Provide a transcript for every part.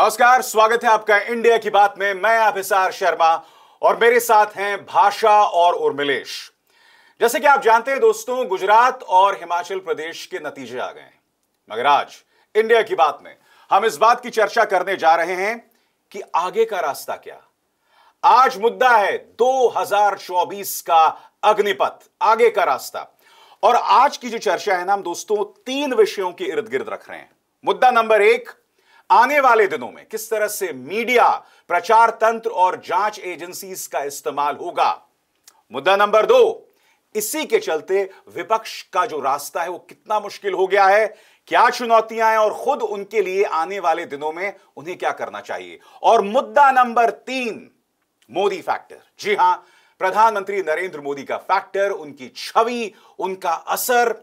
नमस्कार स्वागत है आपका इंडिया की बात में मैं अभिसार शर्मा और मेरे साथ हैं भाषा और उर्मिलेश जैसे कि आप जानते हैं दोस्तों गुजरात और हिमाचल प्रदेश के नतीजे आ गए हैं मगर आज इंडिया की बात में हम इस बात की चर्चा करने जा रहे हैं कि आगे का रास्ता क्या आज मुद्दा है 2024 का अग्निपथ आगे का रास्ता और आज की जो चर्चा है ना हम दोस्तों तीन विषयों के इर्द गिर्द रख रहे हैं मुद्दा नंबर एक आने वाले दिनों में किस तरह से मीडिया प्रचार तंत्र और जांच एजेंसी का इस्तेमाल होगा मुद्दा नंबर दो इसी के चलते विपक्ष का जो रास्ता है वो कितना मुश्किल हो गया है क्या चुनौतियां हैं और खुद उनके लिए आने वाले दिनों में उन्हें क्या करना चाहिए और मुद्दा नंबर तीन मोदी फैक्टर जी हां प्रधानमंत्री नरेंद्र मोदी का फैक्टर उनकी छवि उनका असर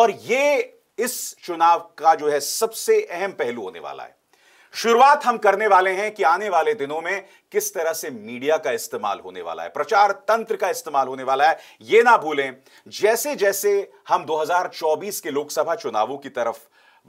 और ये इस चुनाव का जो है सबसे अहम पहलू होने वाला है शुरुआत हम करने वाले हैं कि आने वाले दिनों में किस तरह से मीडिया का इस्तेमाल होने वाला है प्रचार तंत्र का इस्तेमाल होने वाला है यह ना भूलें जैसे जैसे हम 2024 के लोकसभा चुनावों की तरफ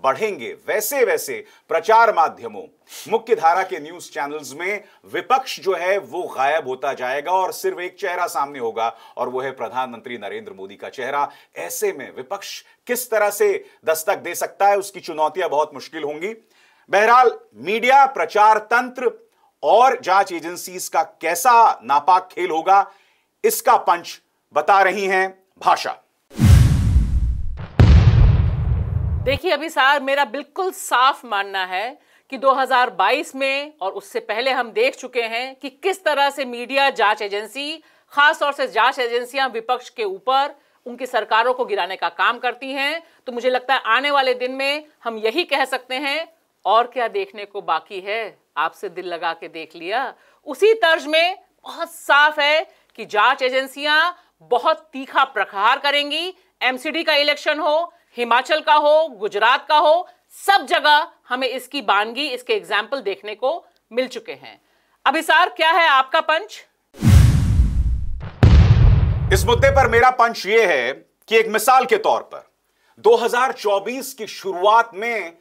बढ़ेंगे वैसे वैसे प्रचार माध्यमों मुख्य धारा के न्यूज चैनल्स में विपक्ष जो है वो गायब होता जाएगा और सिर्फ एक चेहरा सामने होगा और वो है प्रधानमंत्री नरेंद्र मोदी का चेहरा ऐसे में विपक्ष किस तरह से दस्तक दे सकता है उसकी चुनौतियां बहुत मुश्किल होंगी बहरहाल मीडिया प्रचार तंत्र और जांच एजेंसी का कैसा नापाक खेल होगा इसका पंच बता रही हैं भाषा देखिए अभी सार मेरा बिल्कुल साफ मानना है कि 2022 में और उससे पहले हम देख चुके हैं कि किस तरह से मीडिया जांच एजेंसी खास तौर से जांच एजेंसियां विपक्ष के ऊपर उनकी सरकारों को गिराने का काम करती हैं तो मुझे लगता है आने वाले दिन में हम यही कह सकते हैं और क्या देखने को बाकी है आपसे दिल लगा के देख लिया उसी तर्ज में बहुत साफ है कि जांच एजेंसियां बहुत तीखा प्रहार करेंगी एमसीडी का इलेक्शन हो हिमाचल का हो गुजरात का हो सब जगह हमें इसकी बानगी इसके एग्जाम्पल देखने को मिल चुके हैं अभिसार क्या है आपका पंच इस मुद्दे पर मेरा पंच यह है कि एक मिसाल के तौर पर 2024 की शुरुआत में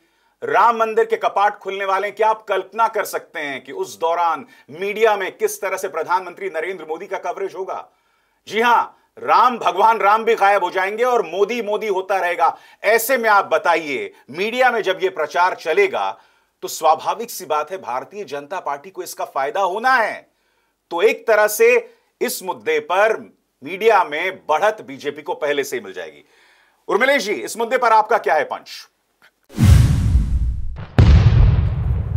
राम मंदिर के कपाट खुलने वाले हैं क्या आप कल्पना कर सकते हैं कि उस दौरान मीडिया में किस तरह से प्रधानमंत्री नरेंद्र मोदी का कवरेज होगा जी हां राम भगवान राम भी गायब हो जाएंगे और मोदी मोदी होता रहेगा ऐसे में आप बताइए मीडिया में जब यह प्रचार चलेगा तो स्वाभाविक सी बात है भारतीय जनता पार्टी को इसका फायदा होना है तो एक तरह से इस मुद्दे पर मीडिया में बढ़त बीजेपी को पहले से ही मिल जाएगी उर्मिलेश जी इस मुद्दे पर आपका क्या है पंच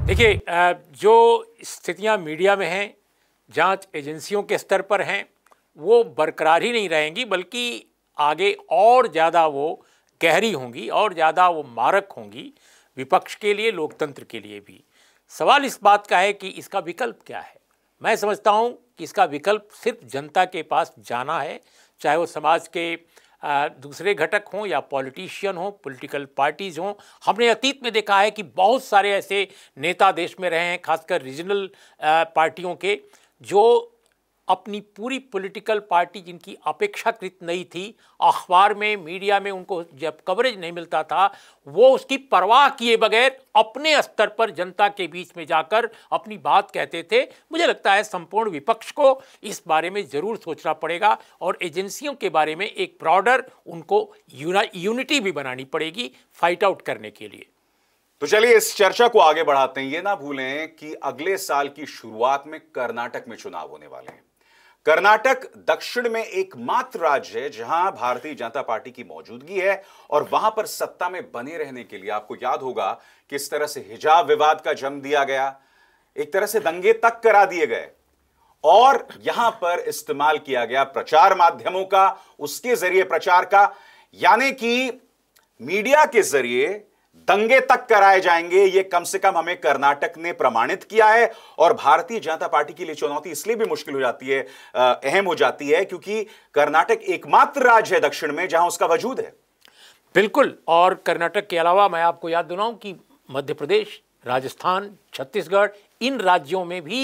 देखिए जो स्थितियां मीडिया में हैं जांच एजेंसियों के स्तर पर हैं वो बरकरार ही नहीं रहेंगी बल्कि आगे और ज़्यादा वो गहरी होंगी और ज़्यादा वो मारक होंगी विपक्ष के लिए लोकतंत्र के लिए भी सवाल इस बात का है कि इसका विकल्प क्या है मैं समझता हूँ कि इसका विकल्प सिर्फ जनता के पास जाना है चाहे वो समाज के दूसरे घटक हों या पॉलिटिशियन हों पॉलिटिकल पार्टीज़ हों हमने अतीत में देखा है कि बहुत सारे ऐसे नेता देश में रहे हैं खासकर रीजनल पार्टियों के जो अपनी पूरी पॉलिटिकल पार्टी जिनकी अपेक्षाकृत नहीं थी अखबार में मीडिया में उनको जब कवरेज नहीं मिलता था वो उसकी परवाह किए बगैर अपने स्तर पर जनता के बीच में जाकर अपनी बात कहते थे मुझे लगता है संपूर्ण विपक्ष को इस बारे में ज़रूर सोचना पड़ेगा और एजेंसियों के बारे में एक ब्रॉडर उनको यूनिटी भी बनानी पड़ेगी फाइट आउट करने के लिए तो चलिए इस चर्चा को आगे बढ़ाते हैं ये ना भूलें कि अगले साल की शुरुआत में कर्नाटक में चुनाव होने वाले हैं कर्नाटक दक्षिण में एकमात्र राज्य है जहां भारतीय जनता पार्टी की मौजूदगी है और वहां पर सत्ता में बने रहने के लिए आपको याद होगा किस तरह से हिजाब विवाद का जन्म दिया गया एक तरह से दंगे तक करा दिए गए और यहां पर इस्तेमाल किया गया प्रचार माध्यमों का उसके जरिए प्रचार का यानी कि मीडिया के जरिए दंगे तक कराए जाएंगे ये कम से कम हमें कर्नाटक ने प्रमाणित किया है और भारतीय जनता पार्टी के लिए चुनौती इसलिए भी मुश्किल हो जाती है अहम हो जाती है क्योंकि कर्नाटक एकमात्र राज्य है दक्षिण में जहां उसका वजूद है बिल्कुल और कर्नाटक के अलावा मैं आपको याद दिलाऊं कि मध्य प्रदेश राजस्थान छत्तीसगढ़ इन राज्यों में भी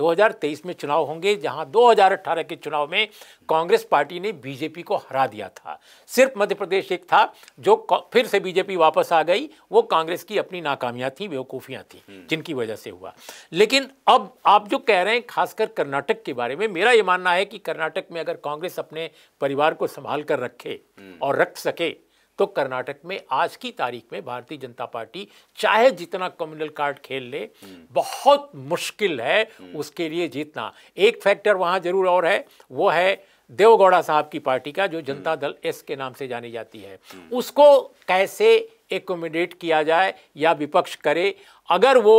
2023 में चुनाव होंगे जहां 2018 के चुनाव में कांग्रेस पार्टी ने बीजेपी को हरा दिया था सिर्फ मध्य प्रदेश एक था जो फिर से बीजेपी वापस आ गई वो कांग्रेस की अपनी नाकामियां थी बेवकूफियां थी हम्म। जिनकी वजह से हुआ लेकिन अब आप जो कह रहे हैं खासकर कर्नाटक के बारे में मेरा ये मानना है कि कर्नाटक में अगर कांग्रेस अपने परिवार को संभाल कर रखे हम्म। और रख सके तो कर्नाटक में आज की तारीख में भारतीय जनता पार्टी चाहे जितना कम्युनल कार्ड खेल ले बहुत मुश्किल है उसके लिए जीतना एक फैक्टर वहाँ जरूर और है वो है देवगौड़ा साहब की पार्टी का जो जनता दल एस के नाम से जानी जाती है उसको कैसे एकोमोडेट किया जाए या विपक्ष करे अगर वो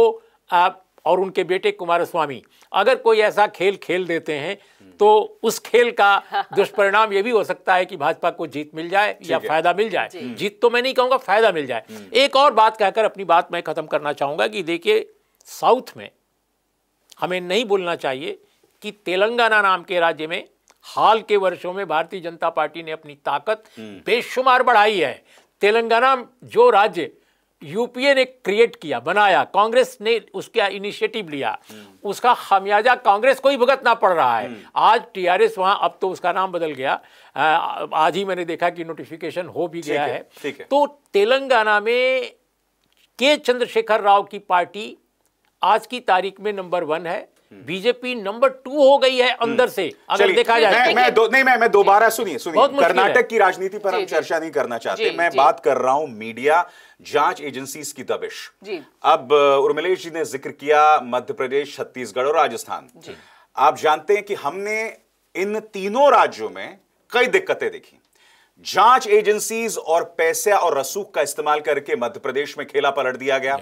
आप और उनके बेटे कुमार स्वामी अगर कोई ऐसा खेल खेल देते हैं तो उस खेल का दुष्परिणाम ये भी हो सकता है कि भाजपा को जीत मिल जाए या फायदा मिल जाए जीत तो मैं नहीं कहूँगा फायदा मिल जाए हम्म। एक और बात कहकर अपनी बात मैं खत्म करना चाहूँगा कि देखिए साउथ में हमें नहीं बोलना चाहिए कि तेलंगाना नाम के राज्य में हाल के वर्षों में भारतीय जनता पार्टी ने अपनी ताकत हम्म। बेशुमार बढ़ाई है तेलंगाना जो राज्य यूपीए ने क्रिएट किया बनाया कांग्रेस ने उसका इनिशिएटिव लिया हम्म। उसका खामियाजा कांग्रेस को ही भुगतना पड़ रहा है हम्म। आज टीआरएस वहां अब तो उसका नाम बदल गया आज ही मैंने देखा कि नोटिफिकेशन हो भी गया है, है तो तेलंगाना में के चंद्रशेखर राव की पार्टी आज की तारीख में नंबर वन है बीजेपी नंबर टू हो गई है अंदर हम्म। से अगर देखा जाए मैं, मैं दो नहीं मैं मैं दोबारा सुनिए सुनिए कर्नाटक की राजनीति पर हम चर्चा नहीं करना चाहते मैं बात कर रहा हूं मीडिया जांच एजेंसीज की दबिश अब उर्मिलेश जी ने जिक्र किया मध्य प्रदेश छत्तीसगढ़ और राजस्थान आप जानते हैं कि हमने इन तीनों राज्यों में कई दिक्कतें देखी जांच एजेंसीज और पैसे और रसूख का इस्तेमाल करके मध्य प्रदेश में खेला पलट दिया गया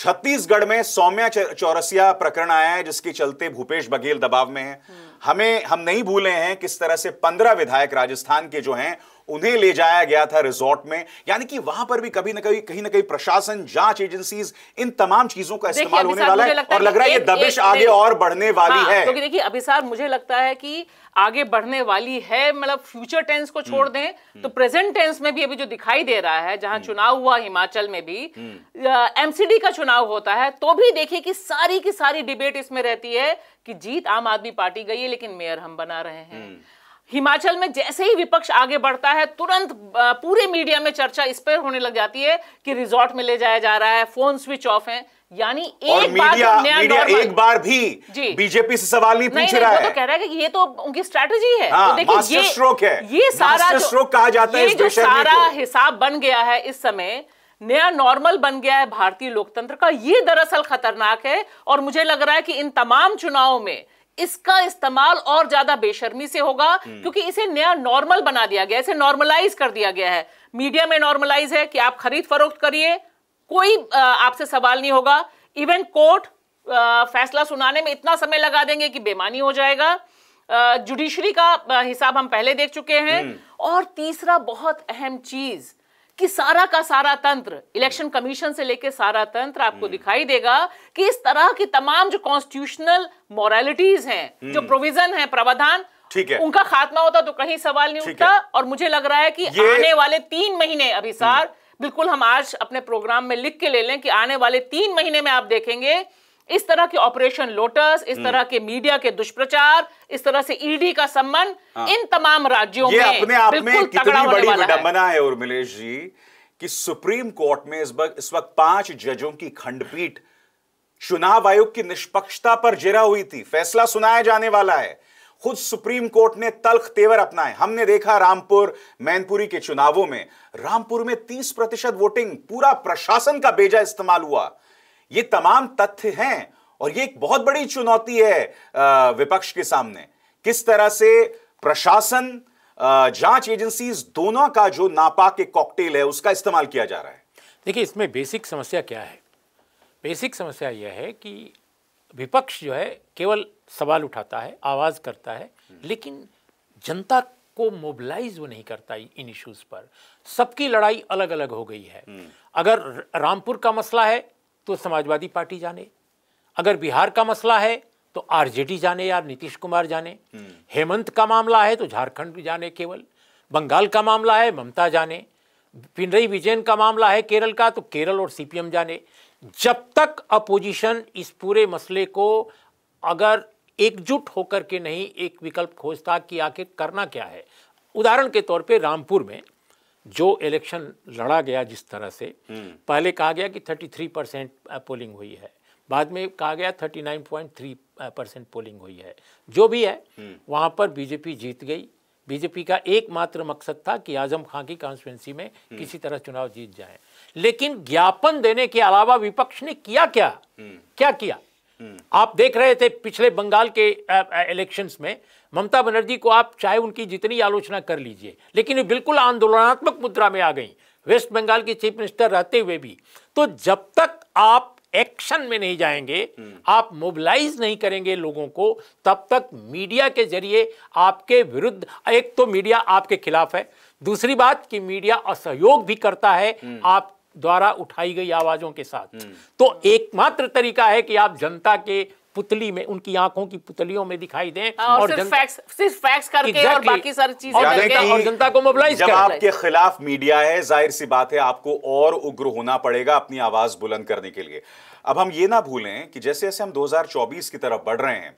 छत्तीसगढ़ में सौम्या चौरसिया प्रकरण आया है जिसके चलते भूपेश बघेल दबाव में है हमें हम नहीं भूले हैं किस तरह से पंद्रह विधायक राजस्थान के जो हैं उन्हें ले जाया गया था रिजॉर्ट में यानी कि वहां पर भी कभी ना कभी कहीं ना कहीं प्रशासन जांच एजेंसीज इन तमाम चीजों का इस्तेमाल होने वाला है और लग रहा है ये दबिश आगे और बढ़ने वाली हाँ, है क्योंकि देखिए अभिसार मुझे लगता है कि आगे बढ़ने वाली है मतलब फ्यूचर टेंस को छोड़ हम्म, दें हम्म। तो प्रेजेंट टेंस में भी अभी जो दिखाई दे रहा है जहां हम्म। चुनाव हुआ हिमाचल में भी एमसीडी का चुनाव होता है तो भी देखिए कि सारी की सारी डिबेट इसमें रहती है कि जीत आम आदमी पार्टी गई है लेकिन मेयर हम बना रहे हैं हिमाचल में जैसे ही विपक्ष आगे बढ़ता है तुरंत पूरे मीडिया में चर्चा इस पर होने लग जाती है कि रिजॉर्ट में ले जाया जा रहा है फोन स्विच ऑफ है यानी एक तो मीडिया, बार मीडिया एक बार भी बीजेपी से सवाल नहीं पूछ नहीं, रहा है तो कह रहा है कि ये तो उनकी स्ट्रैटेजी है हाँ, तो देखिए ये स्ट्रोक है ये सारा स्ट्रोक कहा जाता है जो सारा तो। हिसाब बन गया है इस समय नया नॉर्मल बन गया है भारतीय लोकतंत्र का ये दरअसल खतरनाक है और मुझे लग रहा है कि इन तमाम चुनावों में इसका इस्तेमाल और ज्यादा बेशर्मी से होगा हम्म। क्योंकि इसे नया नॉर्मल बना दिया गया इसे नॉर्मलाइज कर दिया गया है मीडिया में नॉर्मलाइज है कि आप खरीद फरोख्त करिए कोई आपसे सवाल नहीं होगा इवन कोर्ट फैसला सुनाने में इतना समय लगा देंगे कि बेमानी हो जाएगा जुडिशरी का हिसाब हम पहले देख चुके हैं हम्म। और तीसरा बहुत अहम चीज़ कि सारा का सारा तंत्र इलेक्शन हम्म। कमीशन से लेकर सारा तंत्र आपको हम्म। दिखाई देगा कि इस तरह की तमाम जो कॉन्स्टिट्यूशनल मॉरलिटीज हैं जो प्रोविजन हम्म। है प्रावधान ठीक है उनका खात्मा होता तो कहीं सवाल नहीं उठता और मुझे लग रहा है कि आने वाले तीन महीने अभिसार बिल्कुल हम आज अपने प्रोग्राम में लिख के ले लें कि आने वाले तीन महीने में आप देखेंगे इस तरह के ऑपरेशन लोटस इस हम्म। तरह के मीडिया के दुष्प्रचार इस तरह से ईडी e का संबंध हाँ। इन तमाम राज्यों ये में अपने आप में कितनी बड़ी विडंबना है मिलेश जी कि सुप्रीम कोर्ट में इस वक्त इस वक्त पांच जजों की खंडपीठ चुनाव आयोग की निष्पक्षता पर जिरा हुई थी फैसला सुनाया जाने वाला है खुद सुप्रीम कोर्ट ने तल्ख तेवर अपनाए हमने देखा रामपुर मैनपुरी के चुनावों में रामपुर में 30 प्रतिशत वोटिंग पूरा प्रशासन का बेजा इस्तेमाल हुआ ये तमाम तथ्य हैं और ये एक बहुत बड़ी चुनौती है विपक्ष के सामने किस तरह से प्रशासन जांच एजेंसीज दोनों का जो नापाक एक कॉकटेल है उसका इस्तेमाल किया जा रहा है देखिए इसमें बेसिक समस्या क्या है बेसिक समस्या यह है कि विपक्ष जो है केवल सवाल उठाता है आवाज़ करता है लेकिन जनता को मोबिलाइज वो नहीं करता इन इश्यूज पर सबकी लड़ाई अलग अलग हो गई है हम्म। अगर रामपुर का मसला है तो समाजवादी पार्टी जाने अगर बिहार का मसला है तो आरजेडी जाने या नीतीश कुमार जाने हम्म। हेमंत का मामला है तो झारखंड जाने केवल बंगाल का मामला है ममता जाने पिनरई विजयन का मामला है केरल का तो केरल और सीपीएम जाने जब तक अपोजिशन इस पूरे मसले को अगर एकजुट होकर के नहीं एक विकल्प खोजता कि आखिर करना क्या है उदाहरण के तौर पे रामपुर में जो इलेक्शन लड़ा गया जिस तरह से हम्म। पहले कहा गया कि 33 परसेंट पोलिंग हुई है बाद में कहा गया 39.3 परसेंट पोलिंग हुई है जो भी है हम्म। वहाँ पर बीजेपी जीत गई बीजेपी का एकमात्र मकसद था कि आजम खां की कॉन्स्टिट्युएंसी में हम्म। किसी तरह चुनाव जीत जाए लेकिन ज्ञापन देने के अलावा विपक्ष ने किया क्या क्या किया आप देख रहे थे पिछले बंगाल के इलेक्शंस में ममता बनर्जी को आप चाहे उनकी जितनी आलोचना कर लीजिए लेकिन ये बिल्कुल आंदोलनात्मक मुद्रा में आ गई वेस्ट बंगाल के चीफ मिनिस्टर रहते हुए भी तो जब तक आप एक्शन में नहीं जाएंगे आप मोबिलाइज नहीं करेंगे लोगों को तब तक मीडिया के जरिए आपके विरुद्ध एक तो मीडिया आपके खिलाफ है दूसरी बात कि मीडिया असहयोग भी करता है हम्म। आप द्वारा उठाई गई आवाजों के साथ हम्म। तो एकमात्र तरीका है कि आप जनता के पुतली में उनकी आंखों की पुतलियों में दिखाई दें हाँ, और, और सिर्फ फैक्स सिर्फ फैक्स करके exactly, और बाकी सारी चीजें और जनता को मोबिलाइज कर आपके खिलाफ मीडिया है जाहिर सी बात है आपको और उग्र होना पड़ेगा अपनी आवाज बुलंद करने के लिए अब हम ये ना भूलें कि जैसे जैसे हम 2024 की तरफ बढ़ रहे हैं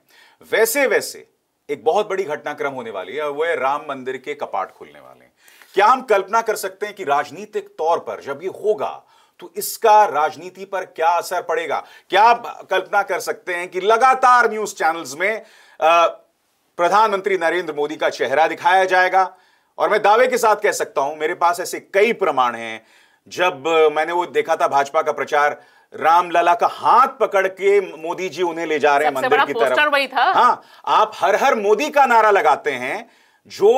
वैसे वैसे एक बहुत बड़ी घटनाक्रम होने वाली है वह राम मंदिर के कपाट खुलने वाले हैं क्या हम कल्पना कर सकते हैं कि राजनीतिक तौर पर जब ये होगा तो इसका राजनीति पर क्या असर पड़ेगा क्या आप कल्पना कर सकते हैं कि लगातार न्यूज चैनल्स में प्रधानमंत्री नरेंद्र मोदी का चेहरा दिखाया जाएगा और मैं दावे के साथ कह सकता हूं मेरे पास ऐसे कई प्रमाण हैं जब मैंने वो देखा था भाजपा का प्रचार रामलला का हाथ पकड़ के मोदी जी उन्हें ले जा रहे हैं मंदिर की तरफ वही था हाँ आप हर हर मोदी का नारा लगाते हैं जो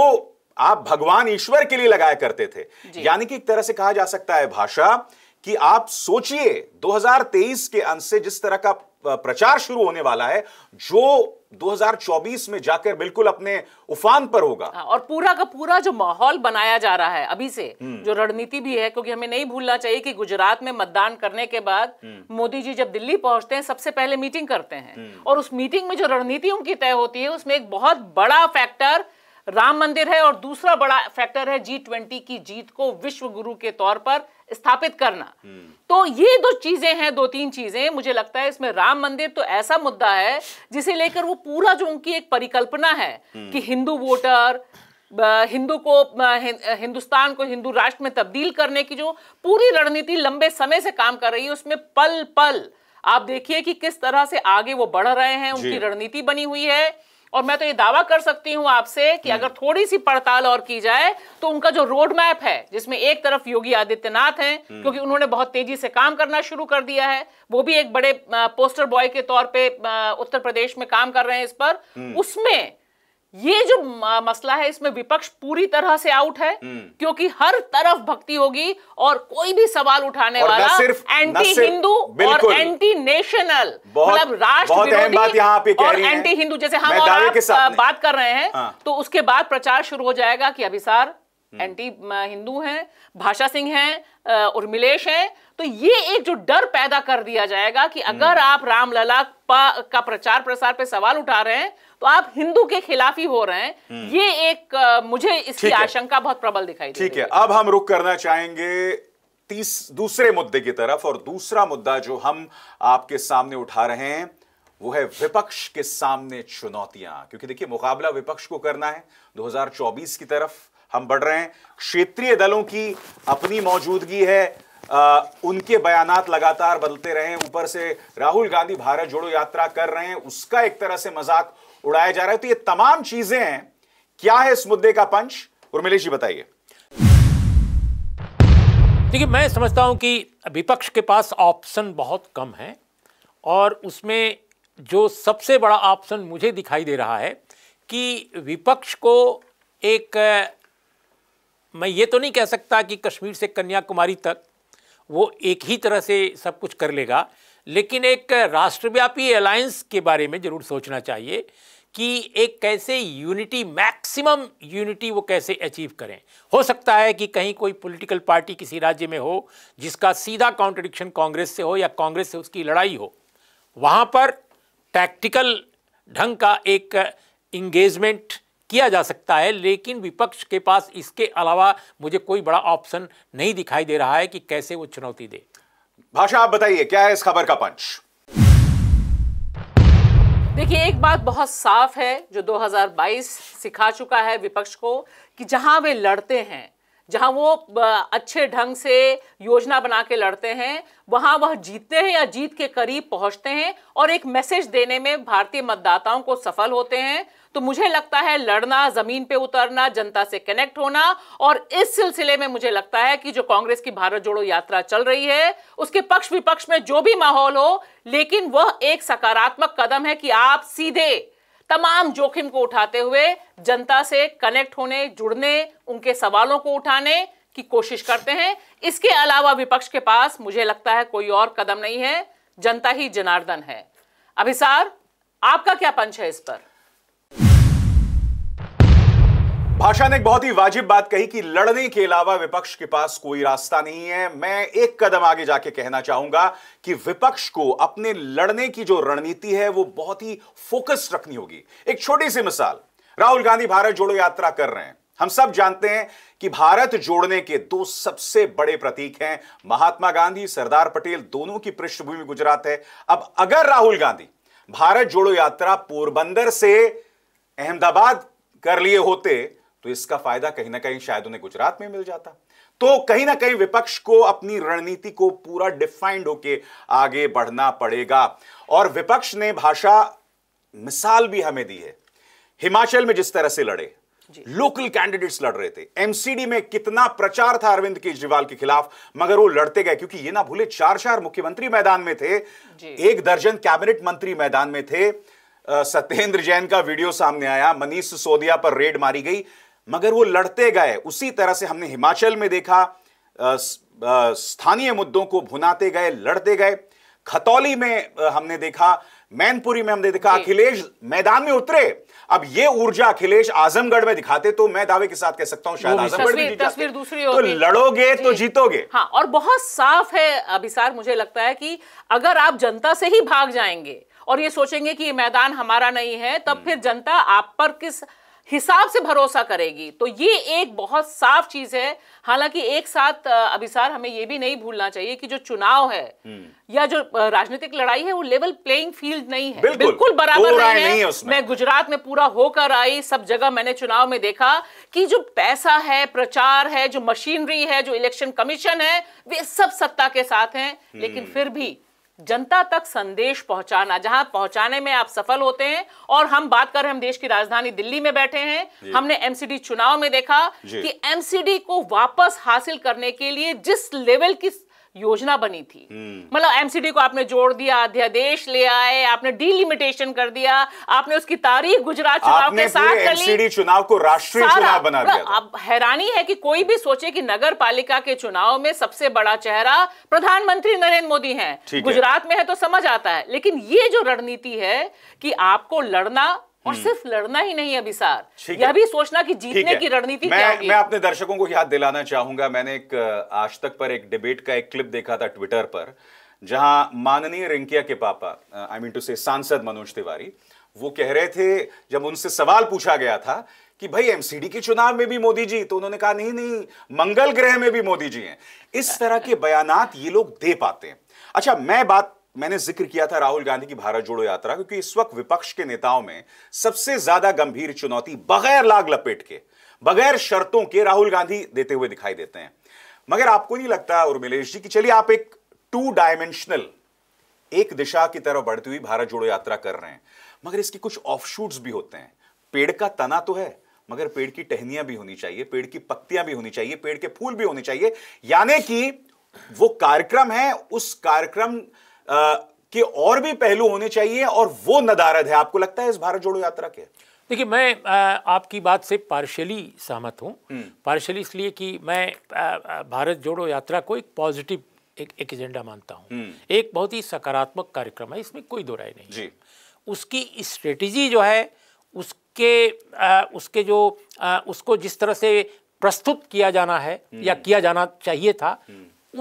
आप भगवान ईश्वर के लिए लगाया करते थे यानी कि एक तरह से कहा जा सकता है भाषा कि आप सोचिए 2023 के अंत से जिस तरह का प्रचार शुरू होने वाला है जो 2024 में जाकर बिल्कुल अपने उफान पर होगा हाँ, और पूरा का पूरा जो माहौल बनाया जा रहा है अभी से हम्म। जो रणनीति भी है क्योंकि हमें नहीं भूलना चाहिए कि गुजरात में मतदान करने के बाद हम्म। मोदी जी जब दिल्ली पहुंचते हैं सबसे पहले मीटिंग करते हैं हम्म। और उस मीटिंग में जो रणनीति उनकी तय होती है उसमें एक बहुत बड़ा फैक्टर राम मंदिर है और दूसरा बड़ा फैक्टर है जी ट्वेंटी की जीत को विश्व गुरु के तौर पर स्थापित करना हम्म। तो ये दो चीजें हैं दो तीन चीजें मुझे लगता है इसमें राम मंदिर तो ऐसा मुद्दा है जिसे लेकर वो पूरा जो उनकी एक परिकल्पना है हम्म। कि हिंदू वोटर हिंदू को हिंदुस्तान को हिंदू राष्ट्र में तब्दील करने की जो पूरी रणनीति लंबे समय से काम कर रही है उसमें पल पल आप देखिए कि किस तरह से आगे वो बढ़ रहे हैं उनकी रणनीति बनी हुई है और मैं तो ये दावा कर सकती हूं आपसे कि अगर हम्म। थोड़ी सी पड़ताल और की जाए तो उनका जो रोड मैप है जिसमें एक तरफ योगी आदित्यनाथ हैं हम्म। क्योंकि उन्होंने बहुत तेजी से काम करना शुरू कर दिया है वो भी एक बड़े पोस्टर बॉय के तौर पे उत्तर प्रदेश में काम कर रहे हैं इस पर हम्म। उसमें ये जो मसला है इसमें विपक्ष पूरी तरह से आउट है हम्म। क्योंकि हर तरफ भक्ति होगी और कोई भी सवाल उठाने वाला सिर्फ एंटी हिंदू और एंटी नेशनल मतलब राष्ट्र एंटी हिंदू जैसे हम और आप बात कर रहे हैं हाँ। तो उसके बाद प्रचार शुरू हो जाएगा कि अभिसार एंटी हिंदू हैं भाषा सिंह हैं उर्मिलेश हैं तो ये एक जो डर पैदा कर दिया जाएगा कि हम्म। अगर आप रामलला का प्रचार प्रसार पे सवाल उठा रहे हैं तो आप हिंदू के खिलाफ ही हो रहे हैं हम्म। ये एक मुझे इसकी आशंका बहुत प्रबल दिखाई ठीक है अब हम रुक करना चाहेंगे तीस दूसरे मुद्दे की तरफ और दूसरा मुद्दा जो हम आपके सामने उठा रहे हैं वो है विपक्ष के सामने चुनौतियां क्योंकि देखिए मुकाबला विपक्ष को करना है 2024 की तरफ हम बढ़ रहे हैं क्षेत्रीय दलों की अपनी मौजूदगी है आ, उनके बयान लगातार बदलते रहे हैं ऊपर से राहुल गांधी भारत जोड़ो यात्रा कर रहे हैं उसका एक तरह से मजाक उड़ाया जा रहा है तो ये तमाम चीजें हैं क्या है इस मुद्दे का पंच उर्मिलेश जी बताइए देखिए मैं समझता हूं कि विपक्ष के पास ऑप्शन बहुत कम है और उसमें जो सबसे बड़ा ऑप्शन मुझे दिखाई दे रहा है कि विपक्ष को एक मैं ये तो नहीं कह सकता कि कश्मीर से कन्याकुमारी तक वो एक ही तरह से सब कुछ कर लेगा लेकिन एक राष्ट्रव्यापी अलायंस के बारे में ज़रूर सोचना चाहिए कि एक कैसे यूनिटी मैक्सिमम यूनिटी वो कैसे अचीव करें हो सकता है कि कहीं कोई पॉलिटिकल पार्टी किसी राज्य में हो जिसका सीधा कॉन्ट्रडिक्शन कांग्रेस से हो या कांग्रेस से उसकी लड़ाई हो वहाँ पर टैक्टिकल ढंग का एक इंगेजमेंट किया जा सकता है लेकिन विपक्ष के पास इसके अलावा मुझे कोई बड़ा ऑप्शन नहीं दिखाई दे रहा है कि कैसे वो चुनौती दे भाषा आप बताइए क्या है इस खबर का पंच देखिए एक बात बहुत साफ है जो 2022 सिखा चुका है विपक्ष को कि जहां वे लड़ते हैं जहां वो अच्छे ढंग से योजना बना के लड़ते हैं वहां वह जीतते हैं या जीत के करीब पहुंचते हैं और एक मैसेज देने में भारतीय मतदाताओं को सफल होते हैं तो मुझे लगता है लड़ना जमीन पे उतरना जनता से कनेक्ट होना और इस सिलसिले में मुझे लगता है कि जो कांग्रेस की भारत जोड़ो यात्रा चल रही है उसके पक्ष विपक्ष में जो भी माहौल हो लेकिन वह एक सकारात्मक कदम है कि आप सीधे तमाम जोखिम को उठाते हुए जनता से कनेक्ट होने जुड़ने उनके सवालों को उठाने की कोशिश करते हैं इसके अलावा विपक्ष के पास मुझे लगता है कोई और कदम नहीं है जनता ही जनार्दन है अभिसार आपका क्या पंच है इस पर भाषा ने एक बहुत ही वाजिब बात कही कि लड़ने के अलावा विपक्ष के पास कोई रास्ता नहीं है मैं एक कदम आगे जाके कहना चाहूंगा कि विपक्ष को अपने लड़ने की जो रणनीति है वो बहुत ही फोकस रखनी होगी एक छोटी सी मिसाल राहुल गांधी भारत जोड़ो यात्रा कर रहे हैं हम सब जानते हैं कि भारत जोड़ने के दो सबसे बड़े प्रतीक हैं महात्मा गांधी सरदार पटेल दोनों की पृष्ठभूमि गुजरात है अब अगर राहुल गांधी भारत जोड़ो यात्रा पोरबंदर से अहमदाबाद कर लिए होते तो इसका फायदा कहीं ना कहीं शायद उन्हें गुजरात में मिल जाता तो कहीं ना कहीं विपक्ष को अपनी रणनीति को पूरा डिफाइंड होके आगे बढ़ना पड़ेगा और विपक्ष ने भाषा मिसाल भी हमें दी है हिमाचल में जिस तरह से लड़े लोकल कैंडिडेट्स लड़ रहे थे एमसीडी में कितना प्रचार था अरविंद केजरीवाल के खिलाफ मगर वो लड़ते गए क्योंकि ये ना भूले चार चार मुख्यमंत्री मैदान में थे एक दर्जन कैबिनेट मंत्री मैदान में थे सत्येंद्र जैन का वीडियो सामने आया मनीष सिसोदिया पर रेड मारी गई मगर वो लड़ते गए उसी तरह से हमने हिमाचल में देखा स्थानीय मुद्दों को भुनाते गए लड़ते गए खतौली में हमने देखा मैनपुरी में हमने देखा अखिलेश मैदान में उतरे अब ये ऊर्जा अखिलेश आजमगढ़ में दिखाते तो मैं दावे के साथ कह सकता हूँ शायद आजमगढ़ में तस्वीर दूसरी तो लड़ोगे तो जीतोगे हाँ और बहुत साफ है अभिसार मुझे लगता है कि अगर आप जनता से ही भाग जाएंगे और ये सोचेंगे कि ये मैदान हमारा नहीं है तब हम्म। फिर जनता आप पर किस हिसाब से भरोसा करेगी तो ये एक बहुत साफ चीज है हालांकि एक साथ अभिसार हमें ये भी नहीं भूलना चाहिए कि जो चुनाव है हम्म। या जो राजनीतिक लड़ाई है वो लेवल प्लेइंग फील्ड नहीं है बिल्कुल, बिल्कुल बराबर नहीं, नहीं है, नहीं है मैं गुजरात में पूरा होकर आई सब जगह मैंने चुनाव में देखा कि जो पैसा है प्रचार है जो मशीनरी है जो इलेक्शन कमीशन है वे सब सत्ता के साथ हैं लेकिन हम्म। फिर भी जनता तक संदेश पहुंचाना जहां पहुंचाने में आप सफल होते हैं और हम बात कर रहे हैं हम देश की राजधानी दिल्ली में बैठे हैं हमने एमसीडी चुनाव में देखा कि एमसीडी को वापस हासिल करने के लिए जिस लेवल की योजना बनी थी मतलब एमसीडी को आपने जोड़ दिया अध्यादेश ले आए आपने डिलिमिटेशन कर दिया आपने उसकी तारीख गुजरात चुनाव के साथ एमसीडी चुनाव को राष्ट्रीय चुनाव बना दिया अब हैरानी है कि कोई भी सोचे कि नगर पालिका के चुनाव में सबसे बड़ा चेहरा प्रधानमंत्री नरेंद्र मोदी है गुजरात में है तो समझ आता है लेकिन ये जो रणनीति है कि आपको लड़ना और हम्म। सिर्फ लड़ना ही नहीं अभिसार यह भी सोचना कि जीतने की रणनीति क्या होगी मैं अपने दर्शकों को याद दिलाना चाहूंगा मैंने एक आज तक पर एक डिबेट का एक क्लिप देखा था ट्विटर पर जहां माननीय रिंकिया के पापा आई मीन टू से सांसद मनोज तिवारी वो कह रहे थे जब उनसे सवाल पूछा गया था कि भाई एमसीडी के चुनाव में भी मोदी जी तो उन्होंने कहा नहीं नहीं मंगल ग्रह में भी मोदी जी हैं इस तरह के बयानात ये लोग दे पाते हैं अच्छा मैं बात मैंने जिक्र किया था राहुल गांधी की भारत जोड़ो यात्रा क्योंकि इस वक्त विपक्ष के नेताओं में सबसे ज्यादा गंभीर चुनौती बगैर लाग लपेट के बगैर शर्तों के राहुल गांधी देते हुए दिखाई देते हैं मगर आपको नहीं लगता उर्मिलेश जी कि चलिए आप एक टू डायमेंशनल एक दिशा की तरफ बढ़ती हुई भारत जोड़ो यात्रा कर रहे हैं मगर इसके कुछ ऑफशूट्स भी होते हैं पेड़ का तना तो है मगर पेड़ की टहनियां भी होनी चाहिए पेड़ की पत्तियां भी होनी चाहिए पेड़ के फूल भी होने चाहिए यानी कि वो कार्यक्रम है उस कार्यक्रम के और भी पहलू होने चाहिए और वो नदारद है आपको लगता है इस भारत जोड़ो यात्रा के देखिए मैं आ, आपकी बात से पार्शली सहमत हूँ हम्म। पार्शली इसलिए कि मैं आ, भारत जोड़ो यात्रा को एक पॉजिटिव एक एक एजेंडा मानता हूँ हम्म। एक बहुत ही सकारात्मक कार्यक्रम है इसमें कोई दो राय नहीं जी। उसकी स्ट्रेटजी जो है उसके आ, उसके जो आ, उसको जिस तरह से प्रस्तुत किया जाना है हम्म। या किया जाना चाहिए था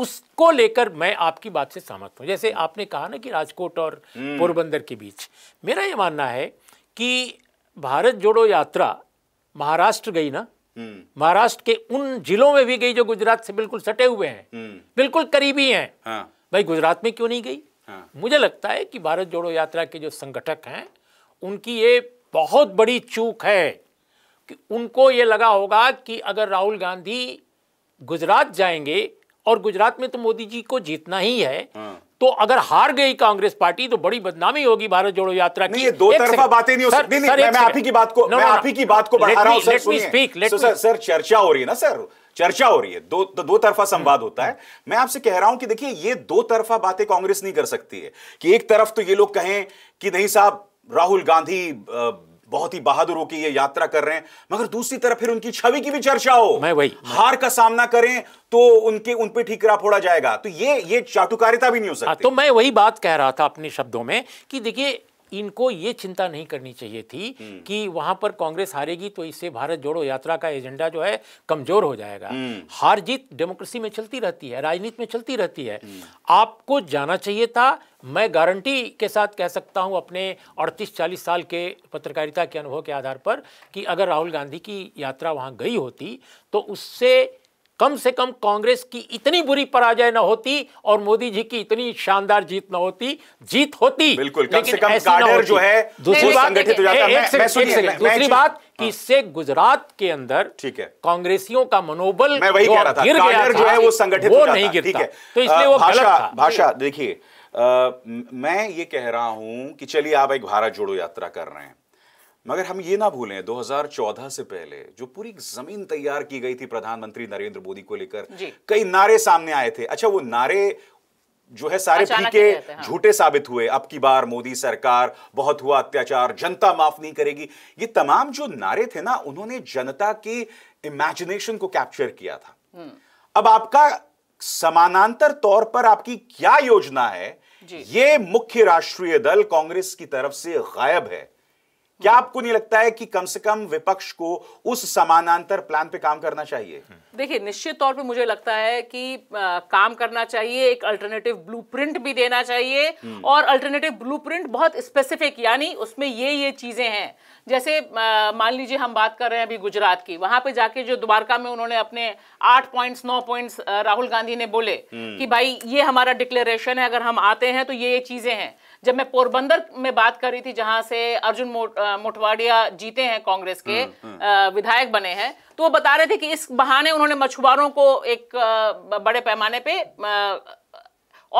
उसको लेकर मैं आपकी बात से सहमत हूँ जैसे हम्म। आपने कहा ना कि राजकोट और हम्म। पोरबंदर के बीच मेरा ये मानना है कि भारत जोड़ो यात्रा महाराष्ट्र गई ना हम्म। महाराष्ट्र के उन जिलों में भी गई जो गुजरात से बिल्कुल सटे हुए हैं बिल्कुल करीबी हैं हाँ। भाई गुजरात में क्यों नहीं गई हाँ। मुझे लगता है कि भारत जोड़ो यात्रा के जो संगठक हैं उनकी ये बहुत बड़ी चूक है कि उनको ये लगा होगा कि अगर राहुल गांधी गुजरात जाएंगे और गुजरात में तो मोदी जी को जीतना ही है हाँ। तो अगर हार गई कांग्रेस पार्टी तो बड़ी बदनामी होगी भारत जोड़ो यात्रा की दो तरफा बातें नहीं हो सकती नहीं, मैं आप ही की बात को मैं आप ही की बात को बढ़ा रहा हूं सर सर सर चर्चा हो रही है ना सर चर्चा हो रही है दो तो दो तरफा hmm. संवाद होता है hmm. मैं आपसे कह रहा हूं कि देखिए ये दो तरफा बातें कांग्रेस नहीं कर सकती है कि एक तरफ तो ये लोग कहें कि नहीं साहब राहुल गांधी बहुत ही बहादुरों की ये यात्रा कर रहे हैं मगर दूसरी तरफ फिर उनकी छवि की भी चर्चा हो मैं वही मैं। हार का सामना करें तो उनके उन पर ठीकरा फोड़ा जाएगा तो ये ये चाटुकारिता भी नहीं हो हाँ, सकती तो मैं वही बात कह रहा था अपने शब्दों में कि देखिए इनको ये चिंता नहीं करनी चाहिए थी हम्म। कि वहां पर कांग्रेस हारेगी तो इससे भारत जोड़ो यात्रा का एजेंडा जो है कमजोर हो जाएगा हम्म। हार जीत डेमोक्रेसी में चलती रहती है राजनीति में चलती रहती है हम्म। आपको जाना चाहिए था मैं गारंटी के साथ कह सकता हूं अपने 38-40 साल के पत्रकारिता के अनुभव के आधार पर कि अगर राहुल गांधी की यात्रा वहां गई होती तो उससे कम से कम कांग्रेस की इतनी बुरी पराजय न होती और मोदी जी की इतनी शानदार जीत न होती जीत होती बिल्कुल कम से कम गार्डर जो है दूसरी बात दूसरी बात कि हाँ। इससे गुजरात के अंदर ठीक है कांग्रेसियों का मनोबल मैं वही कह रहा था जो है वो संगठित वो नहीं गिर ठीक है तो इसलिए वो भाषा भाषा देखिए मैं ये कह रहा हूं कि चलिए आप एक भारत जोड़ो यात्रा कर रहे हैं मगर हम ये ना भूलें 2014 से पहले जो पूरी जमीन तैयार की गई थी प्रधानमंत्री नरेंद्र मोदी को लेकर कई नारे सामने आए थे अच्छा वो नारे जो है सारे फीके हाँ। झूठे साबित हुए अब की बार मोदी सरकार बहुत हुआ अत्याचार जनता माफ नहीं करेगी ये तमाम जो नारे थे ना उन्होंने जनता की इमेजिनेशन को कैप्चर किया था हम्म। अब आपका समानांतर तौर पर आपकी क्या योजना है ये मुख्य राष्ट्रीय दल कांग्रेस की तरफ से गायब है क्या आपको नहीं लगता है कि कम से कम विपक्ष को उस समानांतर प्लान पे काम करना चाहिए देखिए निश्चित तौर पे मुझे लगता है कि आ, काम करना चाहिए एक अल्टरनेटिव ब्लूप्रिंट भी देना चाहिए हम्म। और अल्टरनेटिव ब्लूप्रिंट बहुत स्पेसिफिक यानी उसमें ये ये चीजें हैं जैसे मान लीजिए हम बात कर रहे हैं अभी गुजरात की वहां पे जाके जो द्वारका में उन्होंने अपने आठ पॉइंट्स नौ पॉइंट्स राहुल गांधी ने बोले हम्म। कि भाई ये हमारा डिक्लेरेशन है अगर हम आते हैं तो ये ये चीजें हैं जब मैं पोरबंदर में बात कर रही थी जहां से अर्जुन मोटवाड़िया जीते हैं कांग्रेस के हम्म, हम्म। विधायक बने हैं तो वो बता रहे थे कि इस बहाने उन्होंने मछुआरों को एक बड़े पैमाने पे